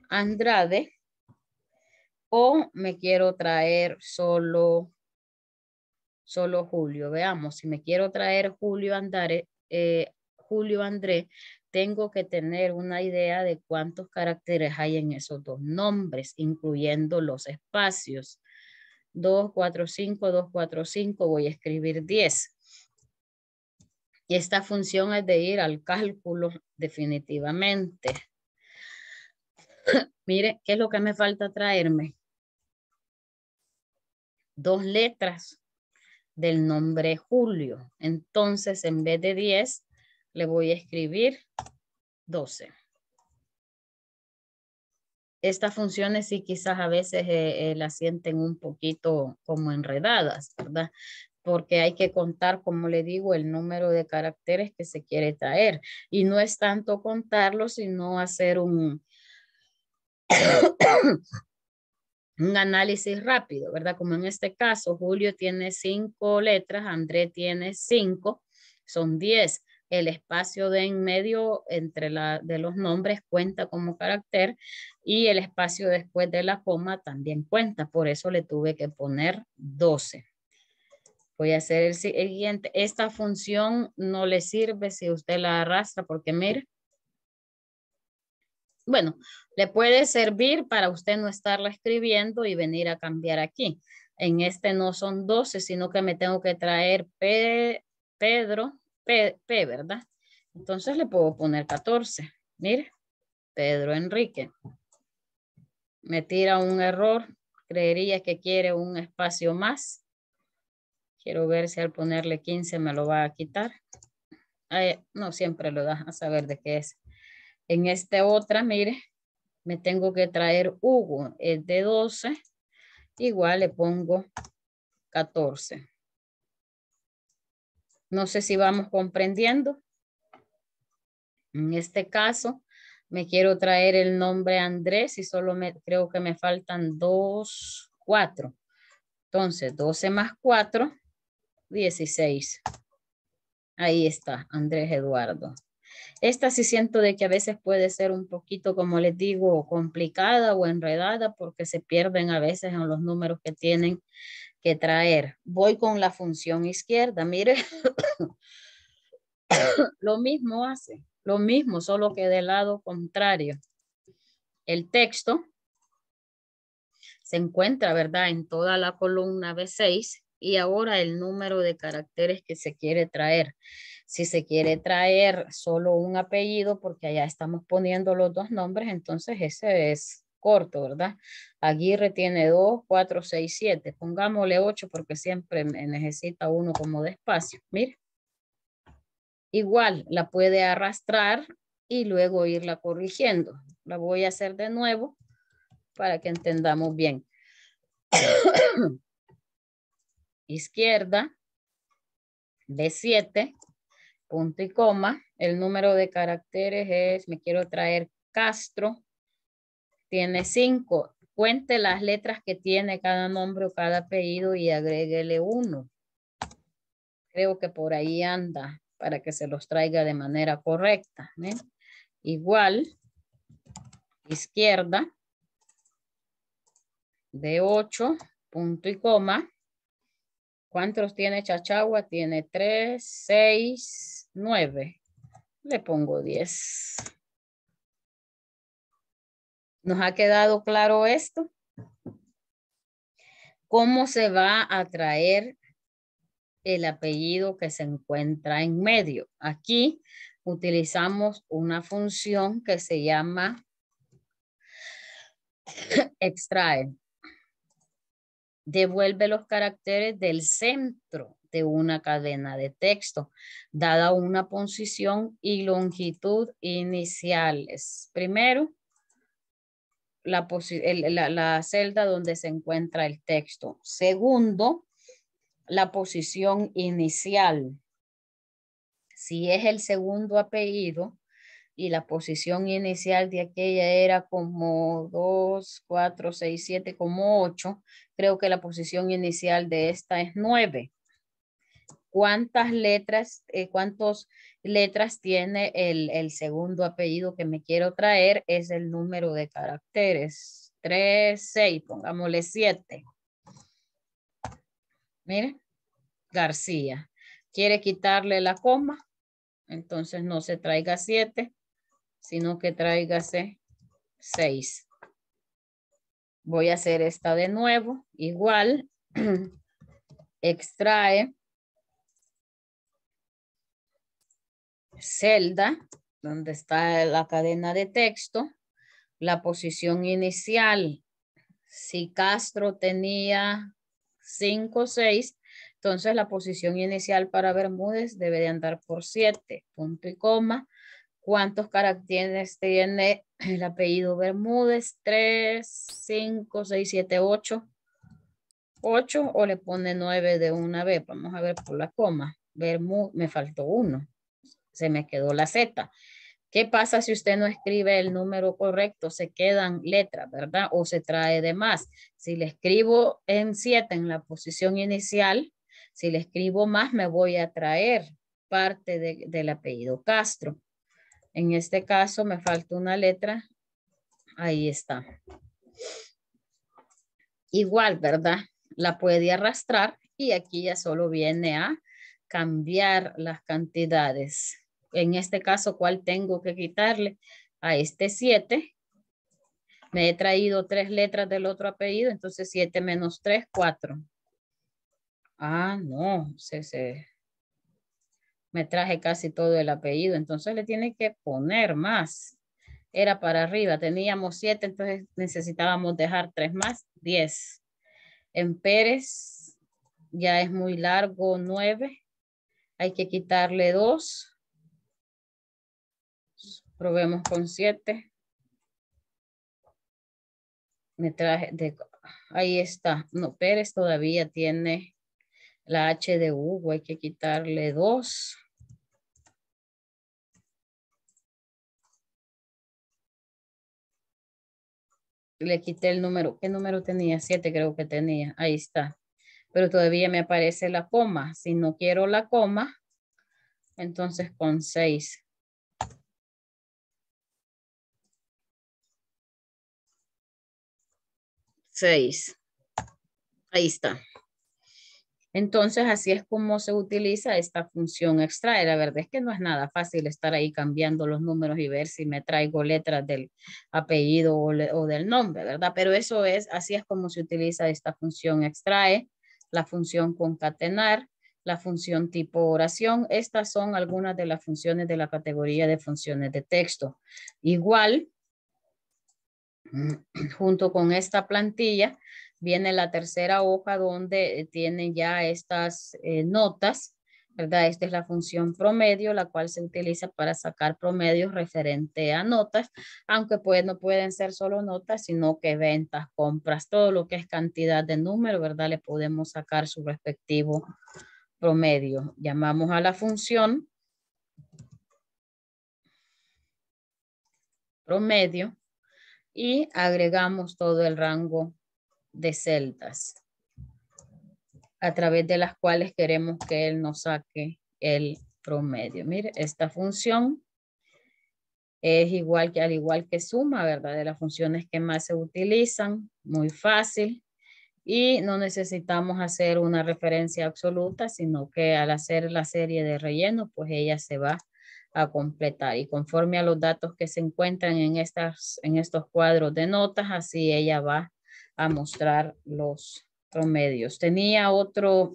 Andrade o me quiero traer solo, solo Julio. Veamos, si me quiero traer Julio Andrade, eh, Julio André, tengo que tener una idea de cuántos caracteres hay en esos dos nombres, incluyendo los espacios. 2, 4, 5, 2, 4, 5, voy a escribir 10. Y esta función es de ir al cálculo definitivamente. [COUGHS] Mire, ¿qué es lo que me falta traerme? Dos letras del nombre Julio. Entonces, en vez de 10, le voy a escribir 12 estas funciones sí quizás a veces eh, eh, las sienten un poquito como enredadas, ¿verdad? Porque hay que contar, como le digo, el número de caracteres que se quiere traer. Y no es tanto contarlo, sino hacer un, [COUGHS] un análisis rápido, ¿verdad? Como en este caso, Julio tiene cinco letras, André tiene cinco, son diez el espacio de en medio entre la, de los nombres cuenta como carácter y el espacio después de la coma también cuenta. Por eso le tuve que poner 12. Voy a hacer el siguiente. Esta función no le sirve si usted la arrastra porque mire. Bueno, le puede servir para usted no estarla escribiendo y venir a cambiar aquí. En este no son 12, sino que me tengo que traer Pedro, P, ¿verdad? Entonces le puedo poner 14. Mire, Pedro Enrique. Me tira un error. Creería que quiere un espacio más. Quiero ver si al ponerle 15 me lo va a quitar. no, siempre lo da a saber de qué es. En esta otra, mire, me tengo que traer Hugo. Es de 12. Igual le pongo 14. No sé si vamos comprendiendo. En este caso, me quiero traer el nombre Andrés y solo me, creo que me faltan dos, cuatro. Entonces, 12 más 4, 16. Ahí está, Andrés Eduardo. Esta sí siento de que a veces puede ser un poquito, como les digo, complicada o enredada porque se pierden a veces en los números que tienen traer. Voy con la función izquierda, mire, [COUGHS] lo mismo hace, lo mismo, solo que del lado contrario. El texto se encuentra, ¿verdad?, en toda la columna B6 y ahora el número de caracteres que se quiere traer. Si se quiere traer solo un apellido, porque allá estamos poniendo los dos nombres, entonces ese es corto, ¿verdad? Aguirre tiene 2, 4, 6, 7. Pongámosle 8 porque siempre necesita uno como despacio. espacio. Mire. Igual la puede arrastrar y luego irla corrigiendo. La voy a hacer de nuevo para que entendamos bien. [COUGHS] Izquierda, B7, punto y coma. El número de caracteres es, me quiero traer Castro, tiene cinco. Cuente las letras que tiene cada nombre o cada apellido y agréguele uno. Creo que por ahí anda para que se los traiga de manera correcta. ¿eh? Igual, izquierda, de ocho. punto y coma. ¿Cuántos tiene Chachagua? Tiene 3, seis, nueve. Le pongo diez. ¿Nos ha quedado claro esto? ¿Cómo se va a traer el apellido que se encuentra en medio? Aquí utilizamos una función que se llama [COUGHS] extrae. Devuelve los caracteres del centro de una cadena de texto, dada una posición y longitud iniciales. Primero, la, celda donde se encuentra el texto. Segundo, la posición inicial. Si es el segundo apellido y la posición inicial de aquella era como 2, 4, 6, 7, como 8, creo que la posición inicial de esta es 9 cuántas letras, eh, letras tiene el, segundo apellido que me quiero traer, es el número de caracteres. 3, 6, pongámosle 7. Mire, García. Quiere quitarle la coma, entonces no se traiga 7, sino que tráigase 6. Voy a hacer esta de nuevo, igual, [CLEARS THROAT] extrae celda, donde está la cadena de texto, la posición inicial. Si Castro tenía 5 6, entonces la posición inicial para Bermúdez debe de andar por 7, punto y coma. ¿Cuántos caracteres tiene el apellido Bermúdez? 3, 5, 6, 7, 8. 8 o le pone 9 de una vez. Vamos a ver por la coma. Bermúdez, me faltó uno se me quedó la Z. ¿Qué pasa si usted no escribe el número correcto? Se quedan letras, ¿verdad? O se trae de más. Si le escribo en 7 en la posición inicial, si le escribo más, me voy a traer parte del apellido Castro. En este caso me falta una letra. Ahí está. Igual, ¿verdad? La puede arrastrar y aquí ya solo viene a cambiar las cantidades en este caso, ¿cuál tengo que quitarle? A este siete. Me he traído tres letras del otro apellido, entonces siete menos tres, cuatro. Ah, no, me traje casi todo el apellido, entonces le tiene que poner más. Era para arriba, teníamos siete. entonces necesitábamos dejar tres más, Diez. En Pérez ya es muy largo, nueve. Hay que quitarle dos. Probemos con 7. Me traje de... Ahí está. No, Pérez todavía tiene la H de Hugo. Hay que quitarle dos. le quité el número. ¿Qué número tenía? 7 creo que tenía. Ahí está. Pero todavía me aparece la coma. Si no quiero la coma, entonces con seis. seis. Ahí está. Entonces, así es como se utiliza esta función extrae. La verdad es que no es nada fácil estar ahí cambiando los números y ver si me traigo letras del apellido o del nombre, ¿verdad? Pero eso es, así es como se utiliza esta función extrae, la función concatenar, la función tipo oración. Estas son algunas de las funciones de la categoría de funciones de texto. Igual, Junto con esta plantilla viene la tercera hoja donde eh, tienen ya estas eh, notas, ¿verdad? Esta es la función promedio, la cual se utiliza para sacar promedios referente a notas, aunque pues no pueden ser solo notas, sino que ventas, compras, todo lo que es cantidad de número, ¿verdad? Le podemos sacar su respectivo promedio. Llamamos a la función promedio y agregamos todo el rango de celdas a través de las cuales queremos que él nos saque el promedio. Mire, esta función es igual que al igual que suma, ¿verdad? De las funciones que más se utilizan, muy fácil. Y no necesitamos hacer una referencia absoluta, sino que al hacer la serie de relleno, pues ella se va a completar y conforme a los datos que se encuentran en, estas, en estos cuadros de notas, así ella va a mostrar los promedios. Tenía otro,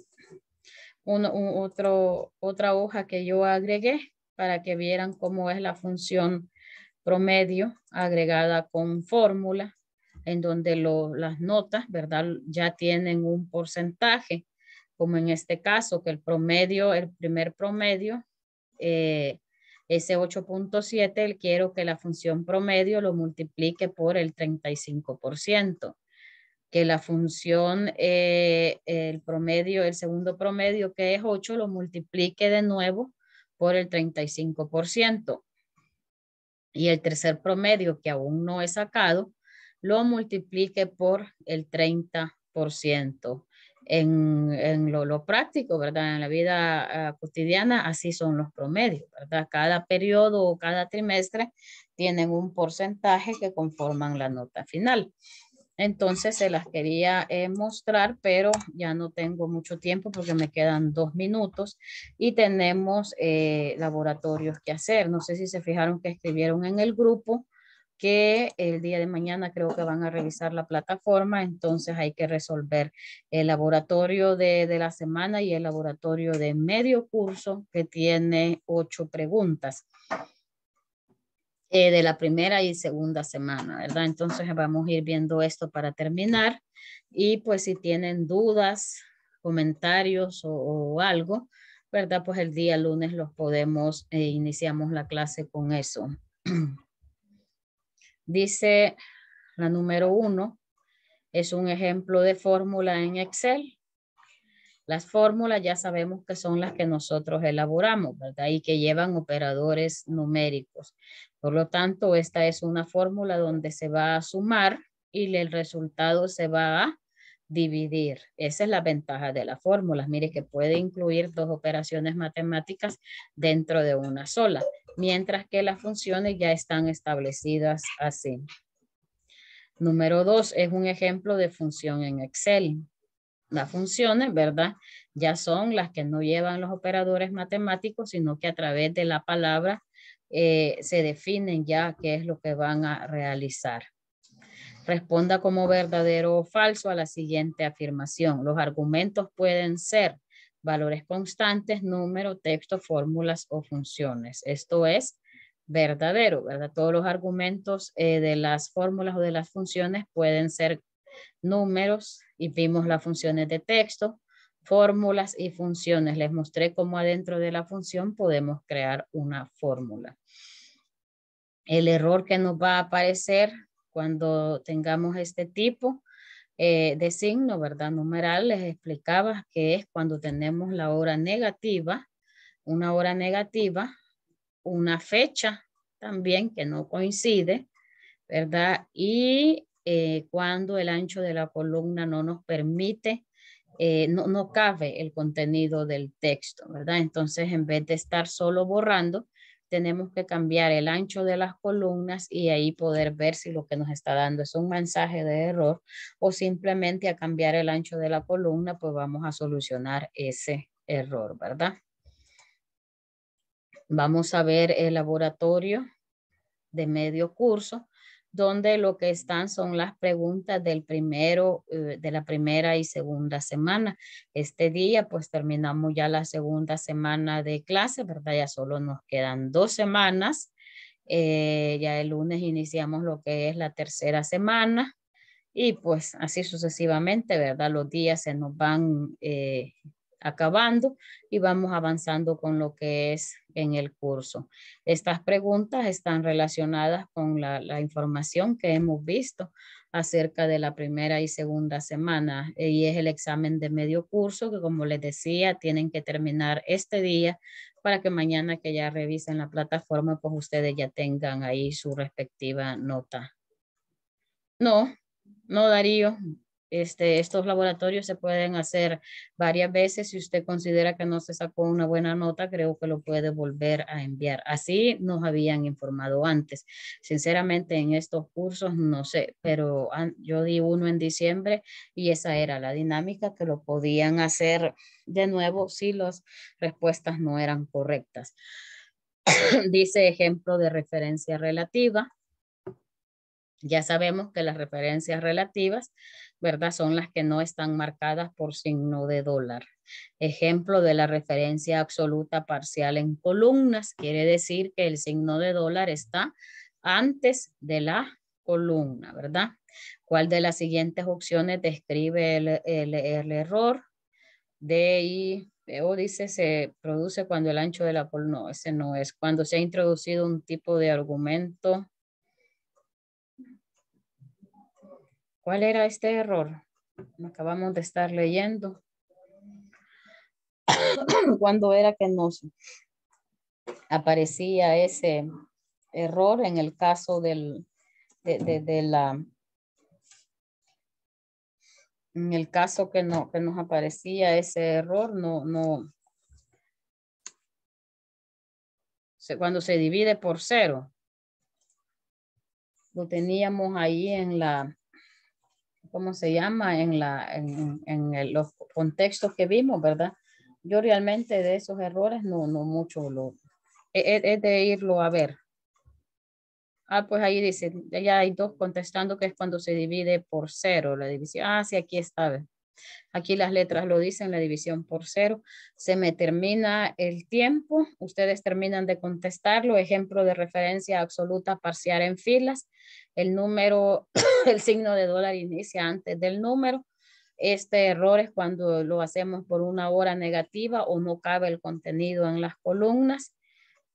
un, otro, otra hoja que yo agregué para que vieran cómo es la función promedio agregada con fórmula, en donde lo, las notas, ¿verdad? Ya tienen un porcentaje, como en este caso, que el promedio, el primer promedio, eh, ese 8.7, el quiero que la función promedio lo multiplique por el 35%, que la función, eh, el promedio, el segundo promedio que es 8, lo multiplique de nuevo por el 35%. Y el tercer promedio, que aún no he sacado, lo multiplique por el 30% en, lo, lo, práctico, ¿verdad? En la vida ah, cotidiana, así son los promedios, ¿verdad? Cada periodo o cada trimestre tienen un porcentaje que conforman la nota final. Entonces se las quería eh, mostrar, pero ya no tengo mucho tiempo porque me quedan dos minutos y tenemos eh, laboratorios que hacer. No sé si se fijaron que escribieron en el grupo que el día de mañana creo que van a revisar la plataforma, entonces hay que resolver el laboratorio de, la semana y el laboratorio de medio curso que tiene ocho preguntas. Eh, de la primera y segunda semana, ¿verdad? Entonces vamos a ir viendo esto para terminar y pues si tienen dudas, comentarios o, algo, ¿verdad? Pues el día lunes los podemos, eh, iniciamos la clase con eso. [CLEARS THROAT] Dice la número uno, es un ejemplo de fórmula en Excel. Las fórmulas ya sabemos que son las que nosotros elaboramos, ¿verdad? Y que llevan operadores numéricos. Por lo tanto, esta es una fórmula donde se va a sumar y el resultado se va a dividir. Esa es la ventaja de las fórmulas. Mire que puede incluir dos operaciones matemáticas dentro de una sola mientras que las funciones ya están establecidas así. Número dos es un ejemplo de función en Excel. Las funciones, ¿verdad? Ya son las que no llevan los operadores matemáticos, sino que a través de la palabra eh, se definen ya qué es lo que van a realizar. Responda como verdadero o falso a la siguiente afirmación. Los argumentos pueden ser valores constantes, número, texto, fórmulas o funciones. Esto es verdadero, ¿verdad? Todos los argumentos eh, de las fórmulas o de las funciones pueden ser números y vimos las funciones de texto, fórmulas y funciones. Les mostré cómo adentro de la función podemos crear una fórmula. El error que nos va a aparecer cuando tengamos este tipo eh, de signo, ¿verdad? Numeral, les explicaba que es cuando tenemos la hora negativa, una hora negativa, una fecha también que no coincide, ¿verdad? Y eh, cuando el ancho de la columna no nos permite, eh, no, no cabe el contenido del texto, ¿verdad? Entonces, en vez de estar solo borrando, tenemos que cambiar el ancho de las columnas y ahí poder ver si lo que nos está dando es un mensaje de error o simplemente a cambiar el ancho de la columna, pues vamos a solucionar ese error, ¿verdad? Vamos a ver el laboratorio de medio curso donde lo que están son las preguntas del primero, eh, de la primera y segunda semana. Este día, pues terminamos ya la segunda semana de clase, ¿verdad? Ya solo nos quedan dos semanas. Eh, ya el lunes iniciamos lo que es la tercera semana y pues así sucesivamente, ¿verdad? Los días se nos van eh, acabando y vamos avanzando con lo que es en el curso. Estas preguntas están relacionadas con la, información que hemos visto acerca de la primera y segunda semana eh, y es el examen de medio curso que como les decía tienen que terminar este día para que mañana que ya revisen la plataforma pues ustedes ya tengan ahí su respectiva nota. No, no Darío, este, estos laboratorios se pueden hacer varias veces. Si usted considera que no se sacó una buena nota, creo que lo puede volver a enviar. Así nos habían informado antes. Sinceramente, en estos cursos no sé, pero yo di uno en diciembre y esa era la dinámica que lo podían hacer de nuevo si las respuestas no eran correctas. [COUGHS] Dice ejemplo de referencia relativa ya sabemos que las referencias relativas, ¿verdad? Son las que no están marcadas por signo de dólar. Ejemplo de la referencia absoluta parcial en columnas, quiere decir que el signo de dólar está antes de la columna, ¿verdad? ¿Cuál de las siguientes opciones describe el, error? D dice se produce cuando el ancho de la columna, ese no es, cuando se ha introducido un tipo de argumento ¿Cuál era este error? Acabamos de estar leyendo. [COUGHS] ¿Cuándo era que nos aparecía ese error en el caso del, de, la, en el caso que, no, que nos aparecía ese error, no, no, cuando se divide por cero, lo teníamos ahí en la, ¿cómo se llama? En, la, en, en los contextos que vimos, ¿verdad? Yo realmente de esos errores no, no mucho lo... Es, de irlo a ver. Ah, pues ahí dice, ya hay dos contestando que es cuando se divide por cero la división. Ah, sí, aquí está. Aquí las letras lo dicen, la división por cero. Se me termina el tiempo. Ustedes terminan de contestarlo. Ejemplo de referencia absoluta parcial en filas el número, [COUGHS] el signo de dólar inicia antes del número. Este error es cuando lo hacemos por una hora negativa o no cabe el contenido en las columnas.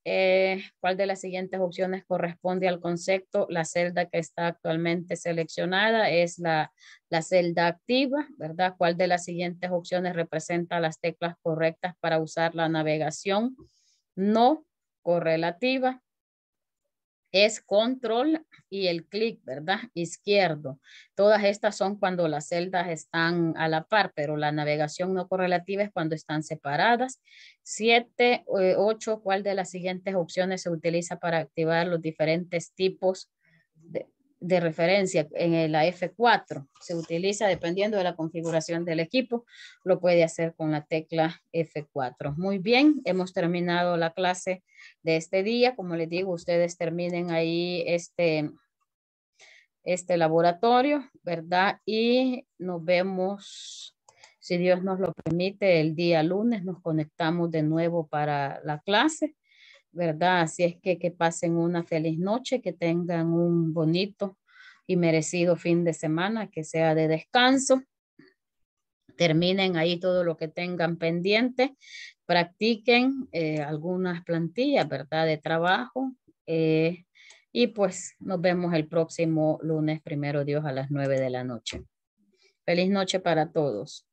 Eh, ¿Cuál de las siguientes opciones corresponde al concepto? La celda que está actualmente seleccionada es la, la celda activa, ¿verdad? ¿Cuál de las siguientes opciones representa las teclas correctas para usar la navegación? No, correlativa es control y el clic, ¿verdad? Izquierdo. Todas estas son cuando las celdas están a la par, pero la navegación no correlativa es cuando están separadas. Siete, eh, ocho, ¿cuál de las siguientes opciones se utiliza para activar los diferentes tipos de, de referencia en la F4. Se utiliza dependiendo de la configuración del equipo. Lo puede hacer con la tecla F4. Muy bien, hemos terminado la clase de este día. Como les digo, ustedes terminen ahí este, este laboratorio, ¿verdad? Y nos vemos, si Dios nos lo permite, el día lunes nos conectamos de nuevo para la clase. ¿verdad? Así es que que pasen una feliz noche, que tengan un bonito y merecido fin de semana, que sea de descanso. Terminen ahí todo lo que tengan pendiente, practiquen eh, algunas plantillas, ¿verdad? De trabajo. Eh, y pues nos vemos el próximo lunes, primero Dios, a las nueve de la noche. Feliz noche para todos.